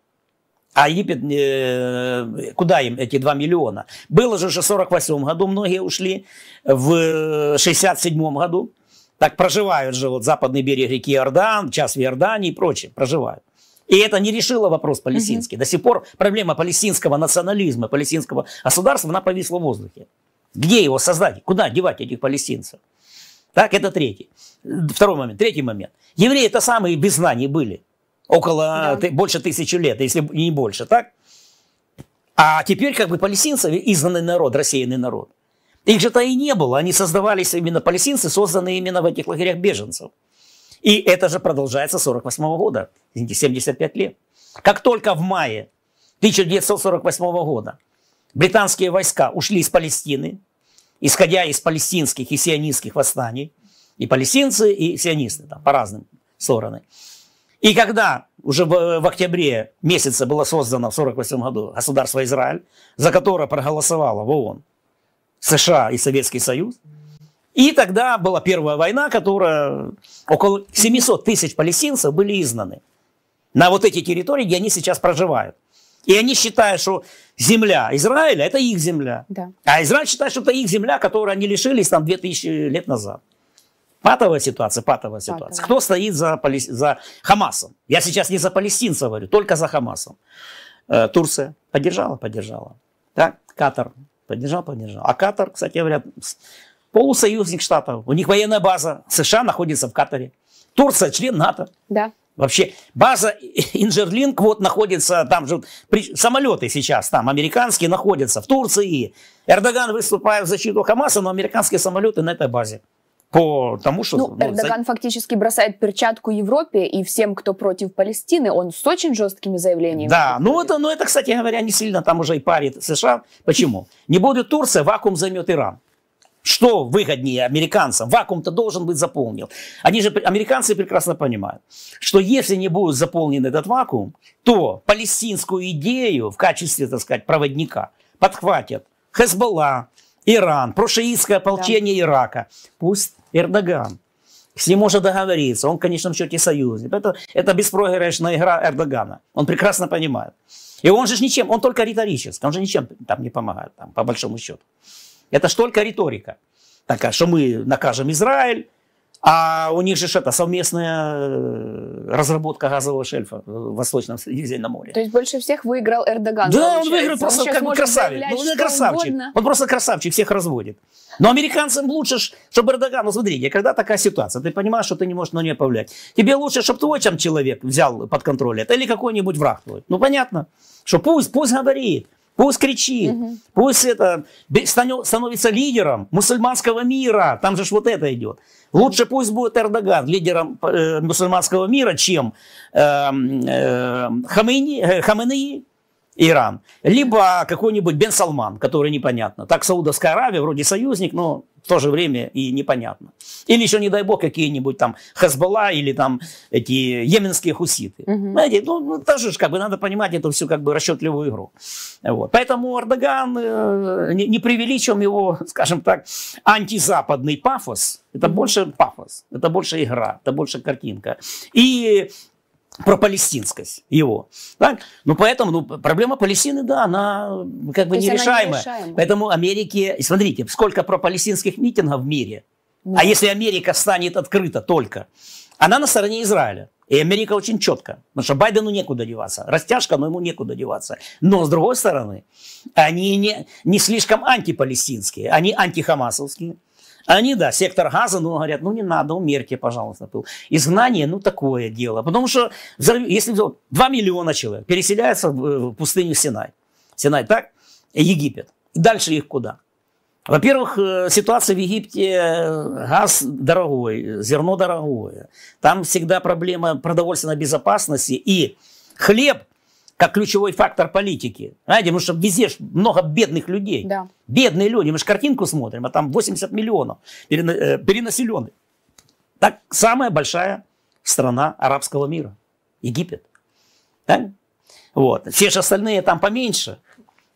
А Египет, э, куда им эти 2 миллиона? Было же в 1948 году, многие ушли, в 1967 году. Так проживают же вот западный берег реки Иордан, час в Иордании и прочее, проживают. И это не решило вопрос палестинский. Угу. До сих пор проблема палестинского национализма, палестинского государства, она повисла в воздухе. Где его создать? Куда девать этих палестинцев? Так, это третий. Второй момент. Третий момент. евреи это самые без знаний были. Около, да. Э, больше тысячи лет, если не больше, так? А теперь как бы палестинцы, изгнанный народ, рассеянный народ. Их же-то и не было. Они создавались именно палестинцы, созданные именно в этих лагерях беженцев. И это же продолжается с 48 -го года, 75 лет. Как только в мае 1948 года британские войска ушли из Палестины, исходя из палестинских и сионистских восстаний, и палестинцы, и сионисты, там, по разным сторонам. И когда уже в, в октябре месяце было создано в 1948 году государство Израиль, за которое проголосовало в ООН США и Советский Союз, и тогда была первая война, которая около 700 тысяч палестинцев были изгнаны на вот эти территории, где они сейчас проживают. И они считают, что земля Израиля – это их земля. Да. А Израиль считает, что это их земля, которую они лишились там 2000 лет назад. Патовая ситуация, патовая ситуация. Кто стоит за, за Хамасом? Я сейчас не за палестинцев говорю, только за Хамасом. Э, Турция поддержала, поддержала. Так, Катар поддержал, поддержал. А Катар, кстати говоря, полусоюзник Штатов. У них военная база. США находится в Катаре. Турция член НАТО. Да. Вообще база Инжерлинг вот находится, там же самолеты сейчас там американские находятся в Турции. Эрдоган выступает в защиту Хамаса, но американские самолеты на этой базе. По тому, что... Ну, ну Эрдоган за... фактически бросает перчатку Европе и всем, кто против Палестины. Он с очень жесткими заявлениями. Да, ну это, ну это, кстати говоря, не сильно там уже и парит США. Почему? Не будет Турция, вакуум займет Иран. Что выгоднее американцам? Вакуум-то должен быть заполнен. Они же, американцы прекрасно понимают, что если не будет заполнен этот вакуум, то палестинскую идею в качестве, так сказать, проводника подхватят Хезбалла, Иран, прошиитское ополчение да. Ирака. Пусть Эрдоган с ним можно договориться, он конечно, в конечном счете союзник. Это, это беспроигрышная игра Эрдогана. Он прекрасно понимает. И он же ничем, он только риторически, он же ничем там не помогает, там, по большому счету. Это ж только риторика. Такая, что мы накажем Израиль, а у них же это совместная э, разработка газового шельфа в Восточном Средиземном море. То есть больше всех выиграл Эрдоган. Да, он выиграл просто ну, он как бы красавец. он красавчик. Он просто красавчик, всех разводит. Но американцам лучше, чтобы Эрдоган, ну смотрите, когда такая ситуация, ты понимаешь, что ты не можешь на нее повлиять. Тебе лучше, чтобы твой чем человек взял под контроль это, или какой-нибудь враг твой. Ну понятно, что пусть, пусть говорит. Пусть кричит, угу. пусть это становится лидером мусульманского мира. Там же ж вот это идет. Лучше пусть будет Эрдоган лидером э, мусульманского мира, чем эм, эм, э, э, Хаменеи. Иран, либо какой-нибудь Бен Салман, который непонятно. Так Саудовская Аравия вроде союзник, но в то же время и непонятно. Или еще, не дай бог, какие-нибудь там Хазбалла или там эти йеменские хуситы. Угу. Знаете, ну, ну тоже как бы надо понимать эту всю как бы расчетливую игру. Вот. Поэтому Ордоган э, не, не преувеличим его, скажем так, антизападный пафос. Это больше пафос, это больше игра, это больше картинка. И про палестинскость его. Да? Ну, поэтому ну, проблема Палестины, да, она как бы То нерешаемая. нерешаемая. Поэтому Америке... И смотрите, сколько про палестинских митингов в мире. А Нет. А если Америка станет открыта только? Она на стороне Израиля. И Америка очень четко. Потому что Байдену некуда деваться. Растяжка, но ему некуда деваться. Но, с другой стороны, они не, не слишком антипалестинские. Они антихамасовские. Они, да, сектор газа, ну, говорят, ну, не надо, умерьте, пожалуйста, пыл. Изгнание, ну, такое дело. Потому что, если 2 миллиона человек переселяются э, в пустыню Синай. Синай, так? Египет. Дальше их куда? Во-первых, э, ситуация в Египте, э, газ дорогой, зерно дорогое. Там всегда проблема продовольственной безопасности. И хлеб как ключевой фактор политики. Знаете, потому что везде много бедных людей. Да. Бедные люди. Мы же картинку смотрим, а там 80 миллионов э, перенаселенных. Так самая большая страна арабского мира. Египет. Да? Вот. Все же остальные там поменьше.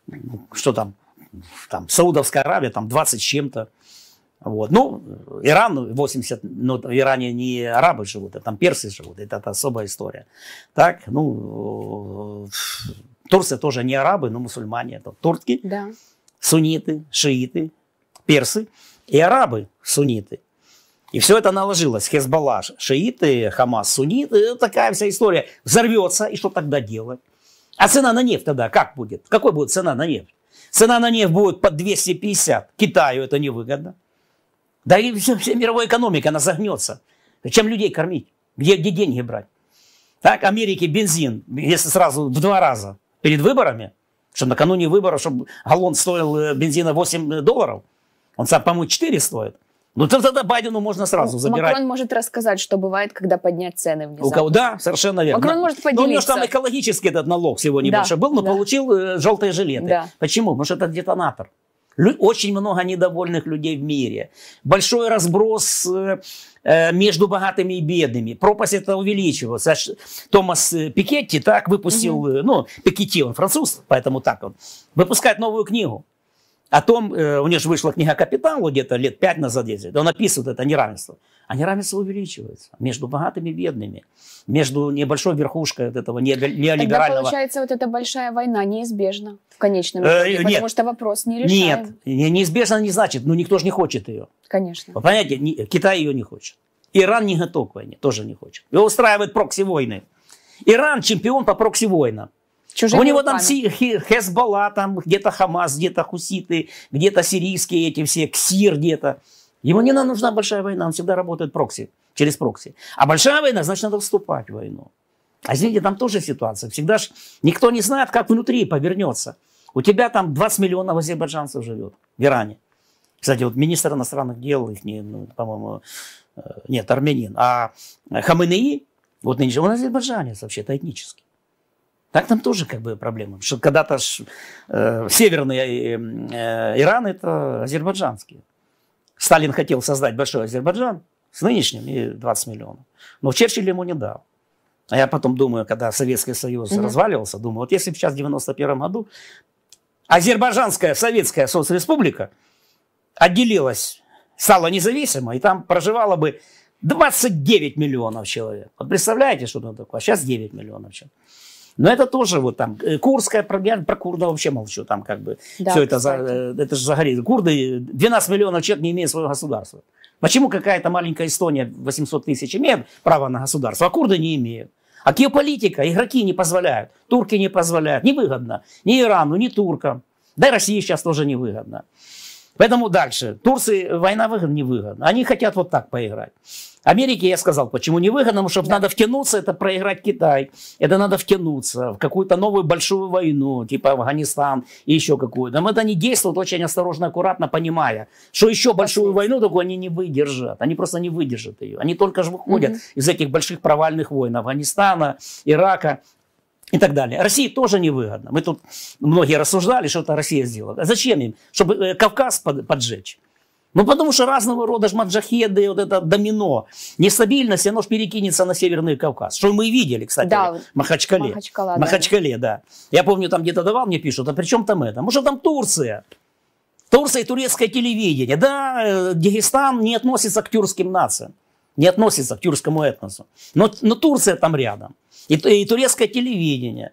Ну, что там? Там Саудовская Аравия, там 20 с чем-то. Вот. Ну, Иран 80, ну, в Иране не арабы живут, а там персы живут, это, это особая история. Так, ну, э, Турция тоже не арабы, но мусульмане, это турки, да. сунниты, шииты, персы и арабы, сунниты. И все это наложилось. Хезбалла, шииты, Хамас, сунниты, такая вся история. Взорвется, и что тогда делать? А цена на нефть тогда как будет? Какой будет цена на нефть? Цена на нефть будет под 250. Китаю это невыгодно. Да и вся, мировая экономика, она загнется. Чем людей кормить? Где, где деньги брать? Так, Америке бензин, если сразу в два раза перед выборами, что накануне выбора, чтобы галлон стоил э, бензина 8 долларов, он сам, по-моему, 4 стоит. Ну, тогда Байдену можно сразу ну, забирать. Макрон может рассказать, что бывает, когда поднять цены внезапно. У кого? Да, совершенно верно. Макрон может поделиться. Ну, у него там экологический этот налог всего небольшой да, был, но да. получил э, желтые жилеты. Да. Почему? Потому что это детонатор очень много недовольных людей в мире. Большой разброс э, э, между богатыми и бедными. Пропасть это увеличивается. Томас э, Пикетти так выпустил, угу. ну, Пикетти, он француз, поэтому так он, выпускает новую книгу о том, у него же вышла книга «Капитал» где-то лет пять назад, 10, он описывает это неравенство а неравенство увеличивается между богатыми и бедными, между небольшой верхушкой от этого неолиберального... Тогда получается вот эта большая война неизбежна в конечном э, итоге, э, потому что вопрос не решаем. Нет, неизбежно не значит, ну никто же не хочет ее. Конечно. Вы понимаете, Китай ее не хочет. Иран не готов к войне, тоже не хочет. Его устраивают прокси-войны. Иран чемпион по прокси-войнам. Чужими У него руками. там Хезбалла, там где-то Хамас, где-то Хуситы, где-то сирийские эти все, Ксир где-то. Ему не нужна большая война, он всегда работает прокси, через прокси. А большая война, значит, надо вступать в войну. А извините, там тоже ситуация. Всегда ж никто не знает, как внутри повернется. У тебя там 20 миллионов азербайджанцев живет в Иране. Кстати, вот министр иностранных дел, их, не, ну, по-моему, э, нет, армянин. А Хамынеи, вот нынче, он азербайджанец вообще-то этнический. Так там тоже как бы проблема. Что когда-то ж, э, северный э, э, Иран это азербайджанские. Сталин хотел создать большой Азербайджан с нынешним и 20 миллионов. Но Черчилль ему не дал. А я потом думаю, когда Советский Союз mm-hmm. разваливался, думаю, вот если бы сейчас в 91 году Азербайджанская Советская Соцреспублика отделилась, стала независимой, и там проживало бы 29 миллионов человек. Вот представляете, что там такое? А сейчас 9 миллионов человек. Но это тоже вот там э, курская программа, про Курда вообще молчу, там как бы да, все это, за, э, это же загорит. Курды, 12 миллионов человек не имеют своего государства. Почему какая-то маленькая Эстония 800 тысяч имеет право на государство, а курды не имеют? А геополитика, игроки не позволяют, турки не позволяют, невыгодно ни Ирану, ни туркам. Да и России сейчас тоже невыгодно. Поэтому дальше. Турции война выгодна, не выгодна. Они хотят вот так поиграть. Америке я сказал, почему не выгодно, потому что да. надо втянуться, это проиграть Китай. Это надо втянуться в какую-то новую большую войну, типа Афганистан и еще какую-то. Но это они действуют очень осторожно, аккуратно, понимая, что еще большую войну такую они не выдержат. Они просто не выдержат ее. Они только же выходят угу. из этих больших провальных войн Афганистана, Ирака и так далее. России тоже невыгодно. Мы тут многие рассуждали, что это Россия сделала. А зачем им? Чтобы э, Кавказ поджечь. Ну, потому что разного рода ж вот это домино, нестабильность, оно ж перекинется на Северный Кавказ. Что мы и видели, кстати, да, в Махачкале. Махачкала, Махачкале, да. да. Я помню, там где-то давал мне пишут, а при чем там это? Может, там Турция? Турция и турецкое телевидение. Да, э, Дагестан не относится к тюркским нациям, не относится к тюркскому этносу. Но, но Турция там рядом и, и турецкое телевидение,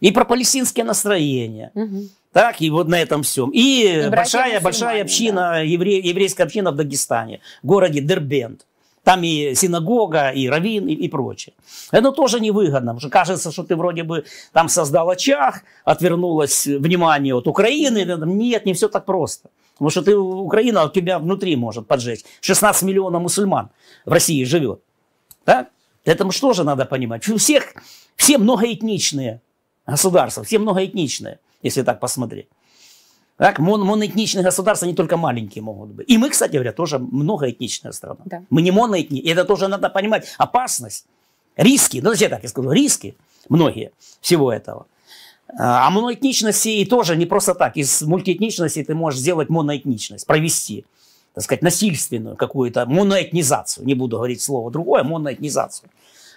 и про палестинские настроения. Угу. Так, и вот на этом всем. И, и большая, большая община, да. евре, еврейская община в Дагестане, в городе Дербент. Там и синагога, и раввин, и, и прочее. Это тоже невыгодно, потому что кажется, что ты вроде бы там создал очаг, отвернулось внимание от Украины. Нет, не все так просто. Потому что ты, Украина у тебя внутри может поджечь. 16 миллионов мусульман в России живет. Так? Это что же надо понимать? У всех, все многоэтничные государства, все многоэтничные, если так посмотреть. Так, мон, моноэтничные государства не только маленькие могут быть. И мы, кстати говоря, тоже многоэтничная страна. Да. Мы не моноэтничные. Это тоже надо понимать. Опасность, риски, ну, я так я скажу, риски многие всего этого. А, а моноэтничности и тоже не просто так. Из мультиэтничности ты можешь сделать моноэтничность, провести так сказать, насильственную какую-то моноэтнизацию, не буду говорить слово другое, моноэтнизацию.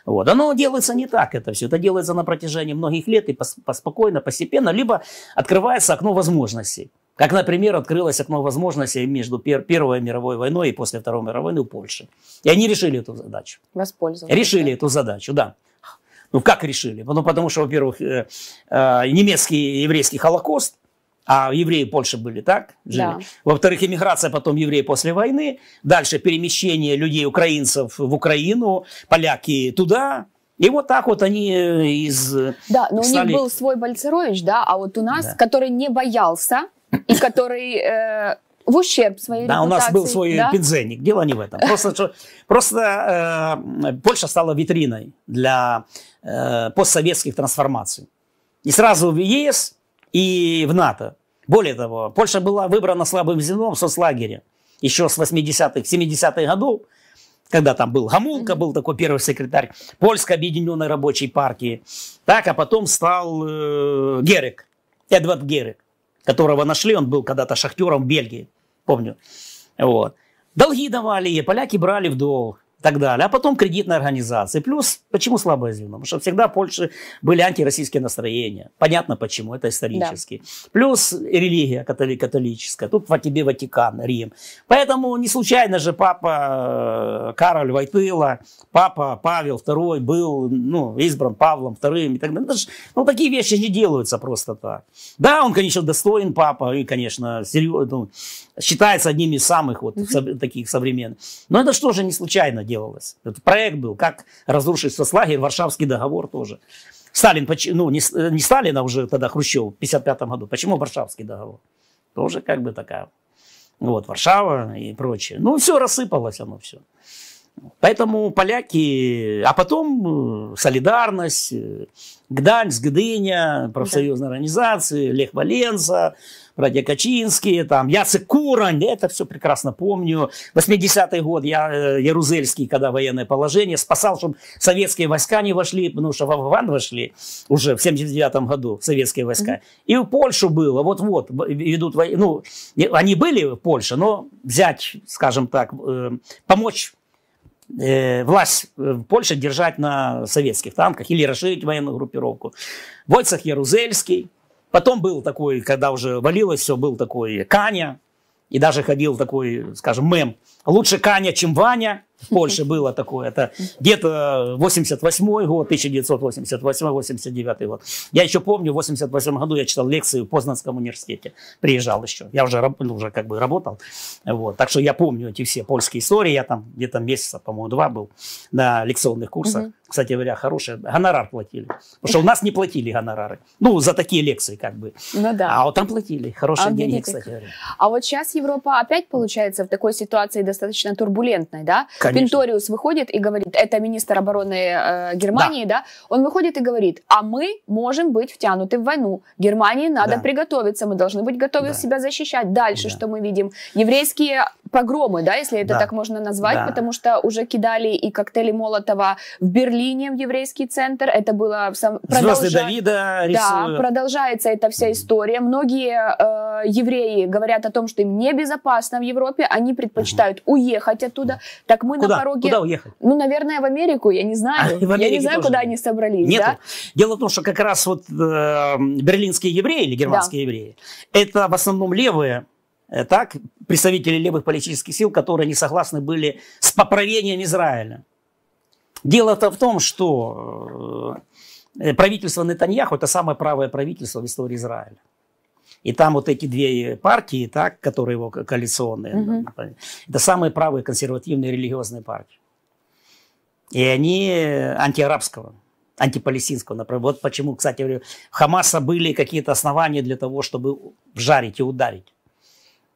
Вот. Оно делается не так это все. Это делается на протяжении многих лет и пос поспокойно, постепенно, либо открывается окно возможностей. Как, например, открылось окно возможностей между пер Первой мировой войной и после Второй мировой войны у Польши. И они решили эту задачу. Воспользовались. Решили да? эту задачу, да. Ну, как решили? Ну, потому что, во-первых, э, э, немецкий еврейский холокост, а евреи Польши были так? Жили. Да. Во-вторых, эмиграция потом евреи после войны. Дальше перемещение людей, украинцев в Украину, поляки туда. И вот так вот они э, из... Да, но стали... у них был свой Бальцерович, да, а вот у нас, да. который не боялся и который... Э в ущерб своей Да, репутации. у нас был свой да? пинзенник, дело не в этом. Просто, что, просто э, Польша стала витриной для э, постсоветских трансформаций. И сразу в ЕС и в НАТО. Более того, Польша была выбрана слабым звеном в соцлагере еще с 80-х, 70-х годов, когда там был Гамулка, был такой первый секретарь Польской объединенной рабочей партии, так, а потом стал э, Герек, Эдвард Герек, которого нашли, он был когда-то шахтером в Бельгии, помню, вот. Долги давали, поляки брали в долг так далее. А потом кредитные организации. Плюс, почему слабое звено? Потому что всегда в Польше были антироссийские настроения. Понятно почему, это исторически. Да. Плюс религия католи- католическая. Тут в тебе Ватикан, Рим. Поэтому не случайно же папа э, Кароль Войтыла, папа Павел II был ну, избран Павлом II и так далее. Ж, ну, такие вещи не делаются просто так. Да, он, конечно, достоин папа и, конечно, серьезно, ну, считается одним из самых вот, угу. со- таких современных. Но это что же не случайно делается? делалось. Это проект был, как разрушить соцлагерь, Варшавский договор тоже. Сталин, ну не, э, не Сталин, а уже тогда Хрущев в 55 году. Почему Варшавский договор? Тоже как бы такая. Вот, Варшава и прочее. Ну, все рассыпалось оно все. Поэтому поляки, а потом э, солидарность, э, Гданьск, Гдыня, профсоюзные да. организации, Лех Валенса, братья Качинские, там, Яцек Курань, это все прекрасно помню. 80-й год, я, э, Ярузельский, когда военное положение, спасал, чтобы советские войска не вошли, потому что в Афган вошли уже в 79-м году советские войска. И в Польшу было, вот-вот, ведут войну. Ну, они были в Польше, но взять, скажем так, э, помочь э, власть в Польше держать на советских танках или расширить военную группировку. Войцах Ярузельский, Потом был такой, когда уже валилось все, был такой Каня, и даже ходил такой, скажем, мем. Лучше Каня, чем Ваня. В Польше было такое. Это где-то 88 год, 1988-89 год. Я еще помню, в 88 году я читал лекции в Познанском университете. Приезжал еще. Я уже, ну, уже как бы работал. Вот. Так что я помню эти все польские истории. Я там где-то месяца, по-моему, два был на лекционных курсах. Угу. Кстати говоря, хорошие Гонорар платили. Потому что у нас не платили гонорары. Ну, за такие лекции как бы. Ну да. А вот там платили. Хорошие а, деньги, нет, кстати говоря. А вот сейчас Европа опять получается в такой ситуации достаточно турбулентной, да? Конечно. Пинториус выходит и говорит, это министр обороны э, Германии, да. да? Он выходит и говорит, а мы можем быть втянуты в войну. Германии надо да. приготовиться, мы должны быть готовы да. себя защищать. Дальше, да. что мы видим? Еврейские погромы, да, если это да. так можно назвать, да. потому что уже кидали и коктейли Молотова в Берлине, в еврейский центр. Это было... Сам... Звезды Давида рисую. Да, продолжается эта вся история. Многие э, евреи говорят о том, что им небезопасно в Европе, они предпочитают угу. уехать оттуда. Так мы куда? на пороге... Куда уехать? Ну, наверное, в Америку, я не знаю. А, я не знаю, тоже. куда они собрались. Нет. Да? Дело в том, что как раз вот э, берлинские евреи или германские да. евреи, это в основном левые Э, так, представители левых политических сил, которые не согласны были с поправением Израиля. Дело-то в том, что э, правительство Нетаньяху – это самое правое правительство в истории Израиля. И там вот эти две партии, так, которые его коалиционные, угу. это самые правые консервативные религиозные партии. И они антиарабского, антипалестинского направления. Вот почему, кстати, у Хамаса были какие-то основания для того, чтобы жарить и ударить.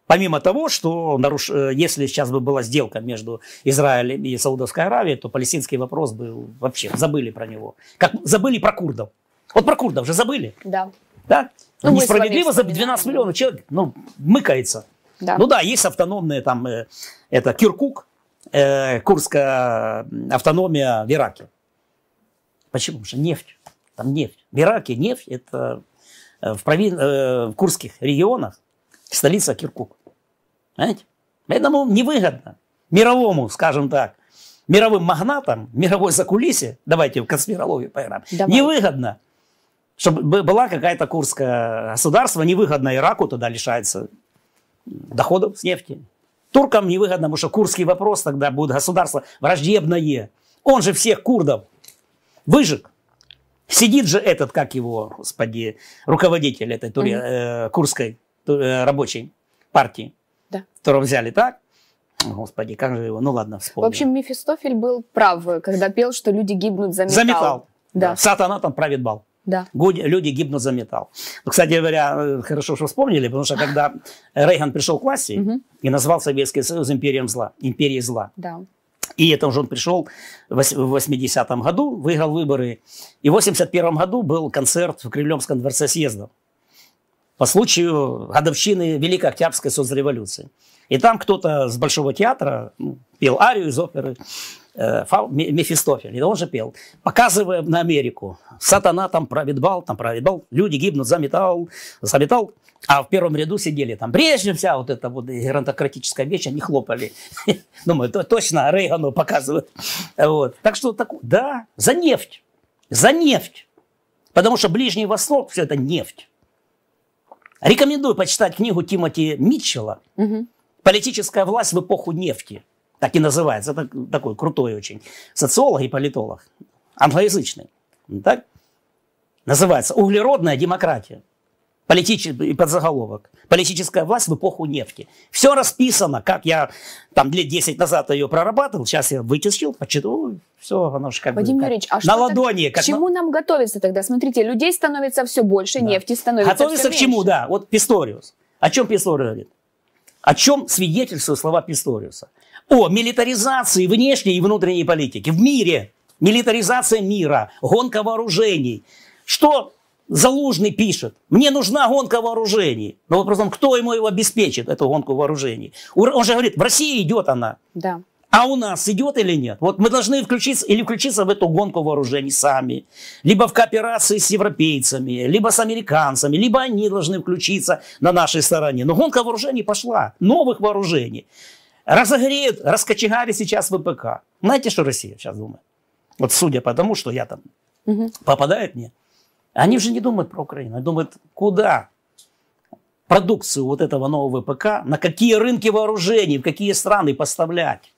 Помимо того, что наруш... Э, если сейчас бы была сделка между Израилем и Саудовской Аравией, то палестинский вопрос был вообще, забыли про него. Как забыли про курдов. Вот про курдов же забыли. Да. Да? Ну, Несправедливо за 12 миллионов человек, ну, мыкается. Да. Ну да, есть автономные там, э, это Киркук, э, Курская автономия в Ираке. Почему? Потому что нефть. Там нефть. В Ираке нефть – это э, в, провин... э, в курских регионах столица Киркук. Понимаете? Поэтому невыгодно мировому, скажем так, мировым магнатам, мировой закулисе, давайте в конспирологию поиграем, Давай. невыгодно, чтобы была какая-то курская государство, невыгодно Ираку тогда лишается доходов с нефти. Туркам невыгодно, потому что курский вопрос тогда будет государство враждебное. Он же всех курдов выжег. Сидит же этот, как его, господи, руководитель этой туре, mm-hmm. э, курской ту, э, рабочей партии. Да. Которого взяли так. Господи, как же его? Ну ладно, вспомнил. В общем, Мефистофель был прав, когда пел, что люди гибнут за металл. За металл. Да. да. Сатана там правит бал. Да. Люди гибнут за металл. Ну, кстати говоря, э, хорошо, что вспомнили, потому что когда Рейган пришел к власти и назвал Советский Союз империей зла, империей зла. Да. И это уже он пришел в 80-м году, выиграл выборы. И в 81-м году был концерт в Кремлевском дворце съездов по случаю годовщины Великой Октябрьской соцреволюции. И там кто-то с Большого театра ну, пел арию из оперы э, Фау, Мефистофель, и он же пел, показывая на Америку. Сатана там правит бал, там правит бал, люди гибнут за металл, за металл. А в первом ряду сидели там Брежнев, вся вот эта вот грантократическая вещь, они хлопали. Думаю, ну, точно Рейгану показывают. Вот. Так что, так, да, за нефть, за нефть. Потому что Ближний Восток, все это нефть. Рекомендую почитать книгу Тимоти Митчелла угу. «Политическая власть в эпоху нефти». Так и называется. Это такой крутой очень социолог и политолог. Англоязычный. Так? Называется «Углеродная демократия» политический подзаголовок. Политическая власть в эпоху нефти. Все расписано, как я там лет 10 назад ее прорабатывал, сейчас я вытащил, почитал, все, оно же как Вадим бы, Юрьевич, а как, а на ладони. Так, как к чему на... нам готовиться тогда? Смотрите, людей становится все больше, да. нефти становится Готовится все к чему, меньше. да. Вот Писториус. О чем Писториус говорит? О чем свидетельствуют слова Писториуса? О милитаризации внешней и внутренней политики в мире. Милитаризация мира, гонка вооружений. Что Залужный пишет, мне нужна гонка вооружений. Но вопрос кто ему его обеспечит, эту гонку вооружений. Он же говорит, в России идет она. Да. А у нас идет или нет? Вот мы должны включиться или включиться в эту гонку вооружений сами, либо в кооперации с европейцами, либо с американцами, либо они должны включиться на нашей стороне. Но гонка вооружений пошла, новых вооружений. Разогреют, раскочегали сейчас ВПК. Знаете, что Россия сейчас думает? Вот судя по тому, что я там угу. попадает мне – они же не думают про Украину, они думают, куда продукцию вот этого нового ВПК, на какие рынки вооружений, в какие страны поставлять,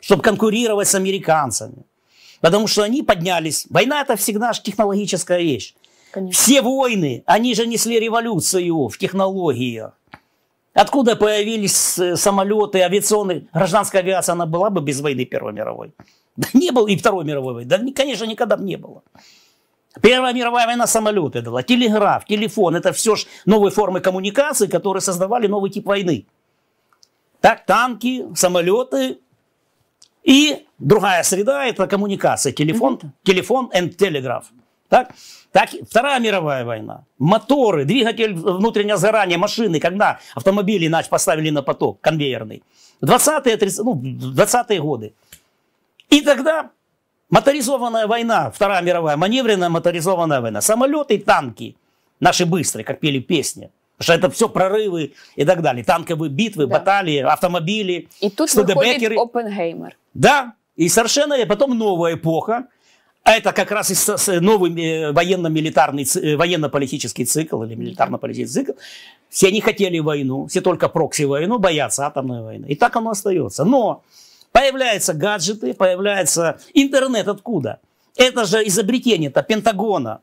чтобы конкурировать с американцами. Потому что они поднялись. Война это всегда же технологическая вещь. Конечно. Все войны, они же несли революцию в технологиях. Откуда появились э, самолеты, авиационные? Гражданская авиация, она была бы без войны Первой мировой? Да не было и Второй мировой войны. Да, конечно, никогда бы не было. Первая мировая война самолеты дала, телеграф, телефон. Это все ж новые формы коммуникации, которые создавали новый тип войны. Так, танки, самолеты и другая среда – это коммуникация, телефон, телефон и телеграф. Так? так, Вторая мировая война, моторы, двигатель внутреннего сгорания, машины, когда автомобили иначе поставили на поток конвейерный. 20-е, 30, ну, 20 е годы. И тогда Моторизованная война, Вторая мировая, маневренная моторизованная война. Самолеты и танки наши быстрые, как пели песни. Потому что это все прорывы и так далее. Танковые битвы, да. баталии, автомобили. И тут выходит Оппенгеймер. Да, и совершенно, и потом новая эпоха. А это как раз и новый э, военно-милитарный, э, военно-политический цикл или милитарно-политический цикл. Все не хотели войну, все только прокси-войну, боятся атомной войны. И так оно остается. Но Появляются гаджеты, появляется интернет откуда? Это же изобретение-то Пентагона.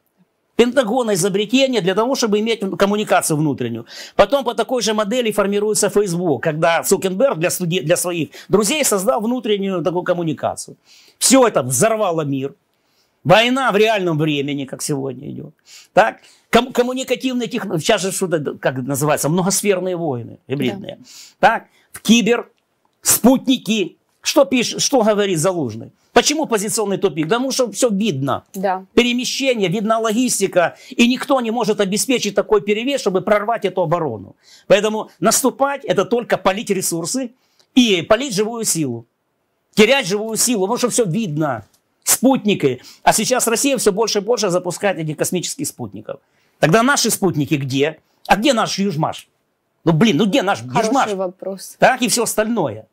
Пентагона изобретение для того, чтобы иметь коммуникацию внутреннюю. Потом по такой же модели формируется Facebook, когда Цукенберг для, студи- для своих друзей создал внутреннюю такую коммуникацию. Все это взорвало мир. Война в реальном времени, как сегодня идет. Так? Ком- коммуникативные технологии, сейчас же что-то, как называется, многосферные войны, гибридные. Да. Так? Кибер, спутники, что пишет, что говорит Залужный? Почему позиционный тупик? Потому что все видно. Да. Перемещение, видна логистика, и никто не может обеспечить такой перевес, чтобы прорвать эту оборону. Поэтому наступать это только полить ресурсы и полить живую силу. Терять живую силу, потому что все видно. Спутники. А сейчас Россия все больше и больше запускает этих космических спутников. Тогда наши спутники где? А где наш Южмаш? Ну блин, ну где наш Хороший Южмаш? вопрос. Так и все остальное.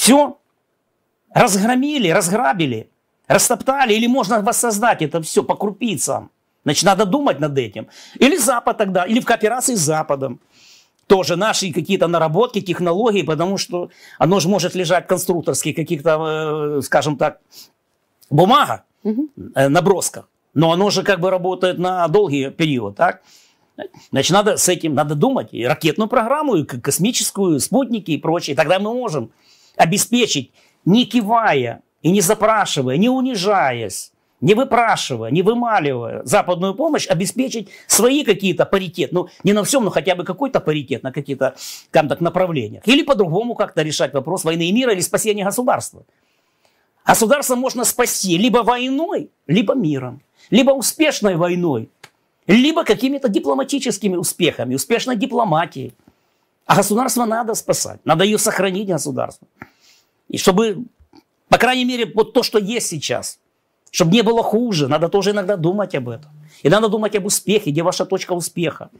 Все. Разгромили, разграбили, растоптали. Или можно воссоздать это все по крупицам. Значит, надо думать над этим. Или Запад тогда, или в кооперации с Западом. Тоже наши какие-то наработки, технологии, потому что оно же может лежать в конструкторских каких-то, э, скажем так, бумага, угу. набросках. Но оно же как бы работает на долгий период, так? Значит, надо с этим, надо думать. И ракетную программу, и космическую, спутники и прочее. Тогда мы можем обеспечить, не кивая и не запрашивая, не унижаясь, не выпрашивая, не вымаливая западную помощь, обеспечить свои какие-то паритет, ну не на всем, но хотя бы какой-то паритет на какие то там так направления Или по-другому как-то решать вопрос войны и мира или спасения государства. А государство можно спасти либо войной, либо миром, либо успешной войной, либо какими-то дипломатическими успехами, успешной дипломатией. А государство надо спасать, надо ее сохранить государство. И чтобы, по крайней мере, вот то, что есть сейчас, чтобы не было хуже, надо тоже иногда думать об этом. И надо думать об успехе, где ваша точка успеха.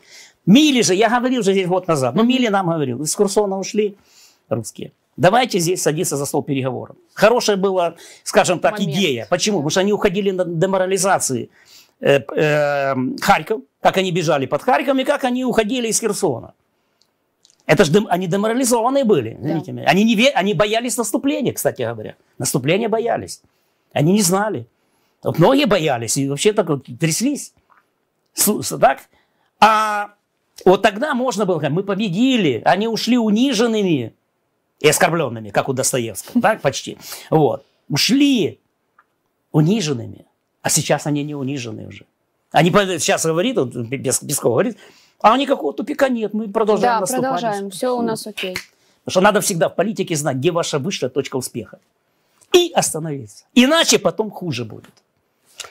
Мили же, я говорил уже здесь год назад, ну Мили нам говорил, из Курсона ушли русские. Давайте здесь садиться за стол переговоров. Хорошая была, скажем так, Момент. идея. Почему? Потому что они уходили на деморализации э, э, Харьков, как они бежали под Харьком и как они уходили из Херсона. Это же они деморализованные были, извините да. меня. Они, не, они боялись наступления, кстати говоря. Наступления боялись. Они не знали. Вот многие боялись и вообще так вот тряслись. Так? А вот тогда можно было сказать, мы победили, они ушли униженными и оскорбленными, как у Достоевского, так почти. Вот. Ушли униженными, а сейчас они не унижены уже. Они сейчас говорит, вот Песков говорит, а никакого тупика нет, мы продолжаем да, наступать. Да, продолжаем, все у нас окей. Потому что надо всегда в политике знать, где ваша высшая точка успеха. И остановиться. Иначе потом хуже будет.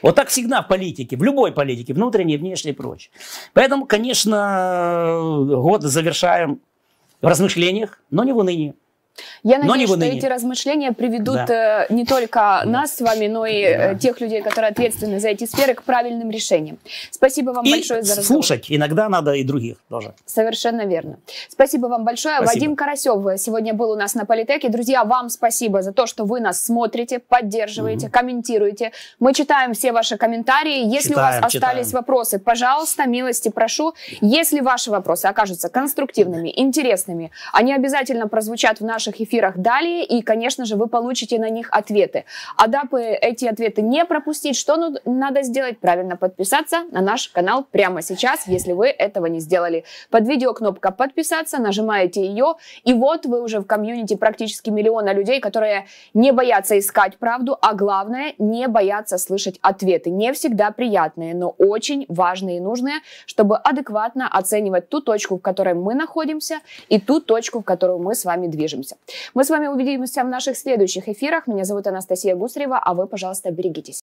Вот так всегда в политике, в любой политике, внутренней, внешней и прочее. Поэтому, конечно, год завершаем в размышлениях, но не в унынии. Я надеюсь, но не что ныне. эти размышления приведут да. Э, не только нас с вами, но и э, да. тех людей, которые ответственны за эти сферы, к правильным решениям. Спасибо вам и большое за разговор. слушать. Иногда надо и других тоже. Совершенно верно. Спасибо вам большое. Спасибо. Вадим Карасев сегодня был у нас на Политеке. Друзья, вам спасибо за то, что вы нас смотрите, поддерживаете, угу. комментируете. Мы читаем все ваши комментарии. Если читаем, у вас остались читаем. вопросы, пожалуйста, милости прошу. Если ваши вопросы окажутся конструктивными, интересными, они обязательно прозвучат в нашем наших эфирах далее, и, конечно же, вы получите на них ответы. А дабы эти ответы не пропустить, что надо сделать? Правильно подписаться на наш канал прямо сейчас, если вы этого не сделали. Под видео кнопка «Подписаться», нажимаете ее, и вот вы уже в комьюнити практически миллиона людей, которые не боятся искать правду, а главное, не боятся слышать ответы. Не всегда приятные, но очень важные и нужные, чтобы адекватно оценивать ту точку, в которой мы находимся, и ту точку, в которую мы с вами движемся увидимся. Мы с вами увидимся в наших следующих эфирах. Меня зовут Анастасия Гусарева, а вы, пожалуйста, берегитесь.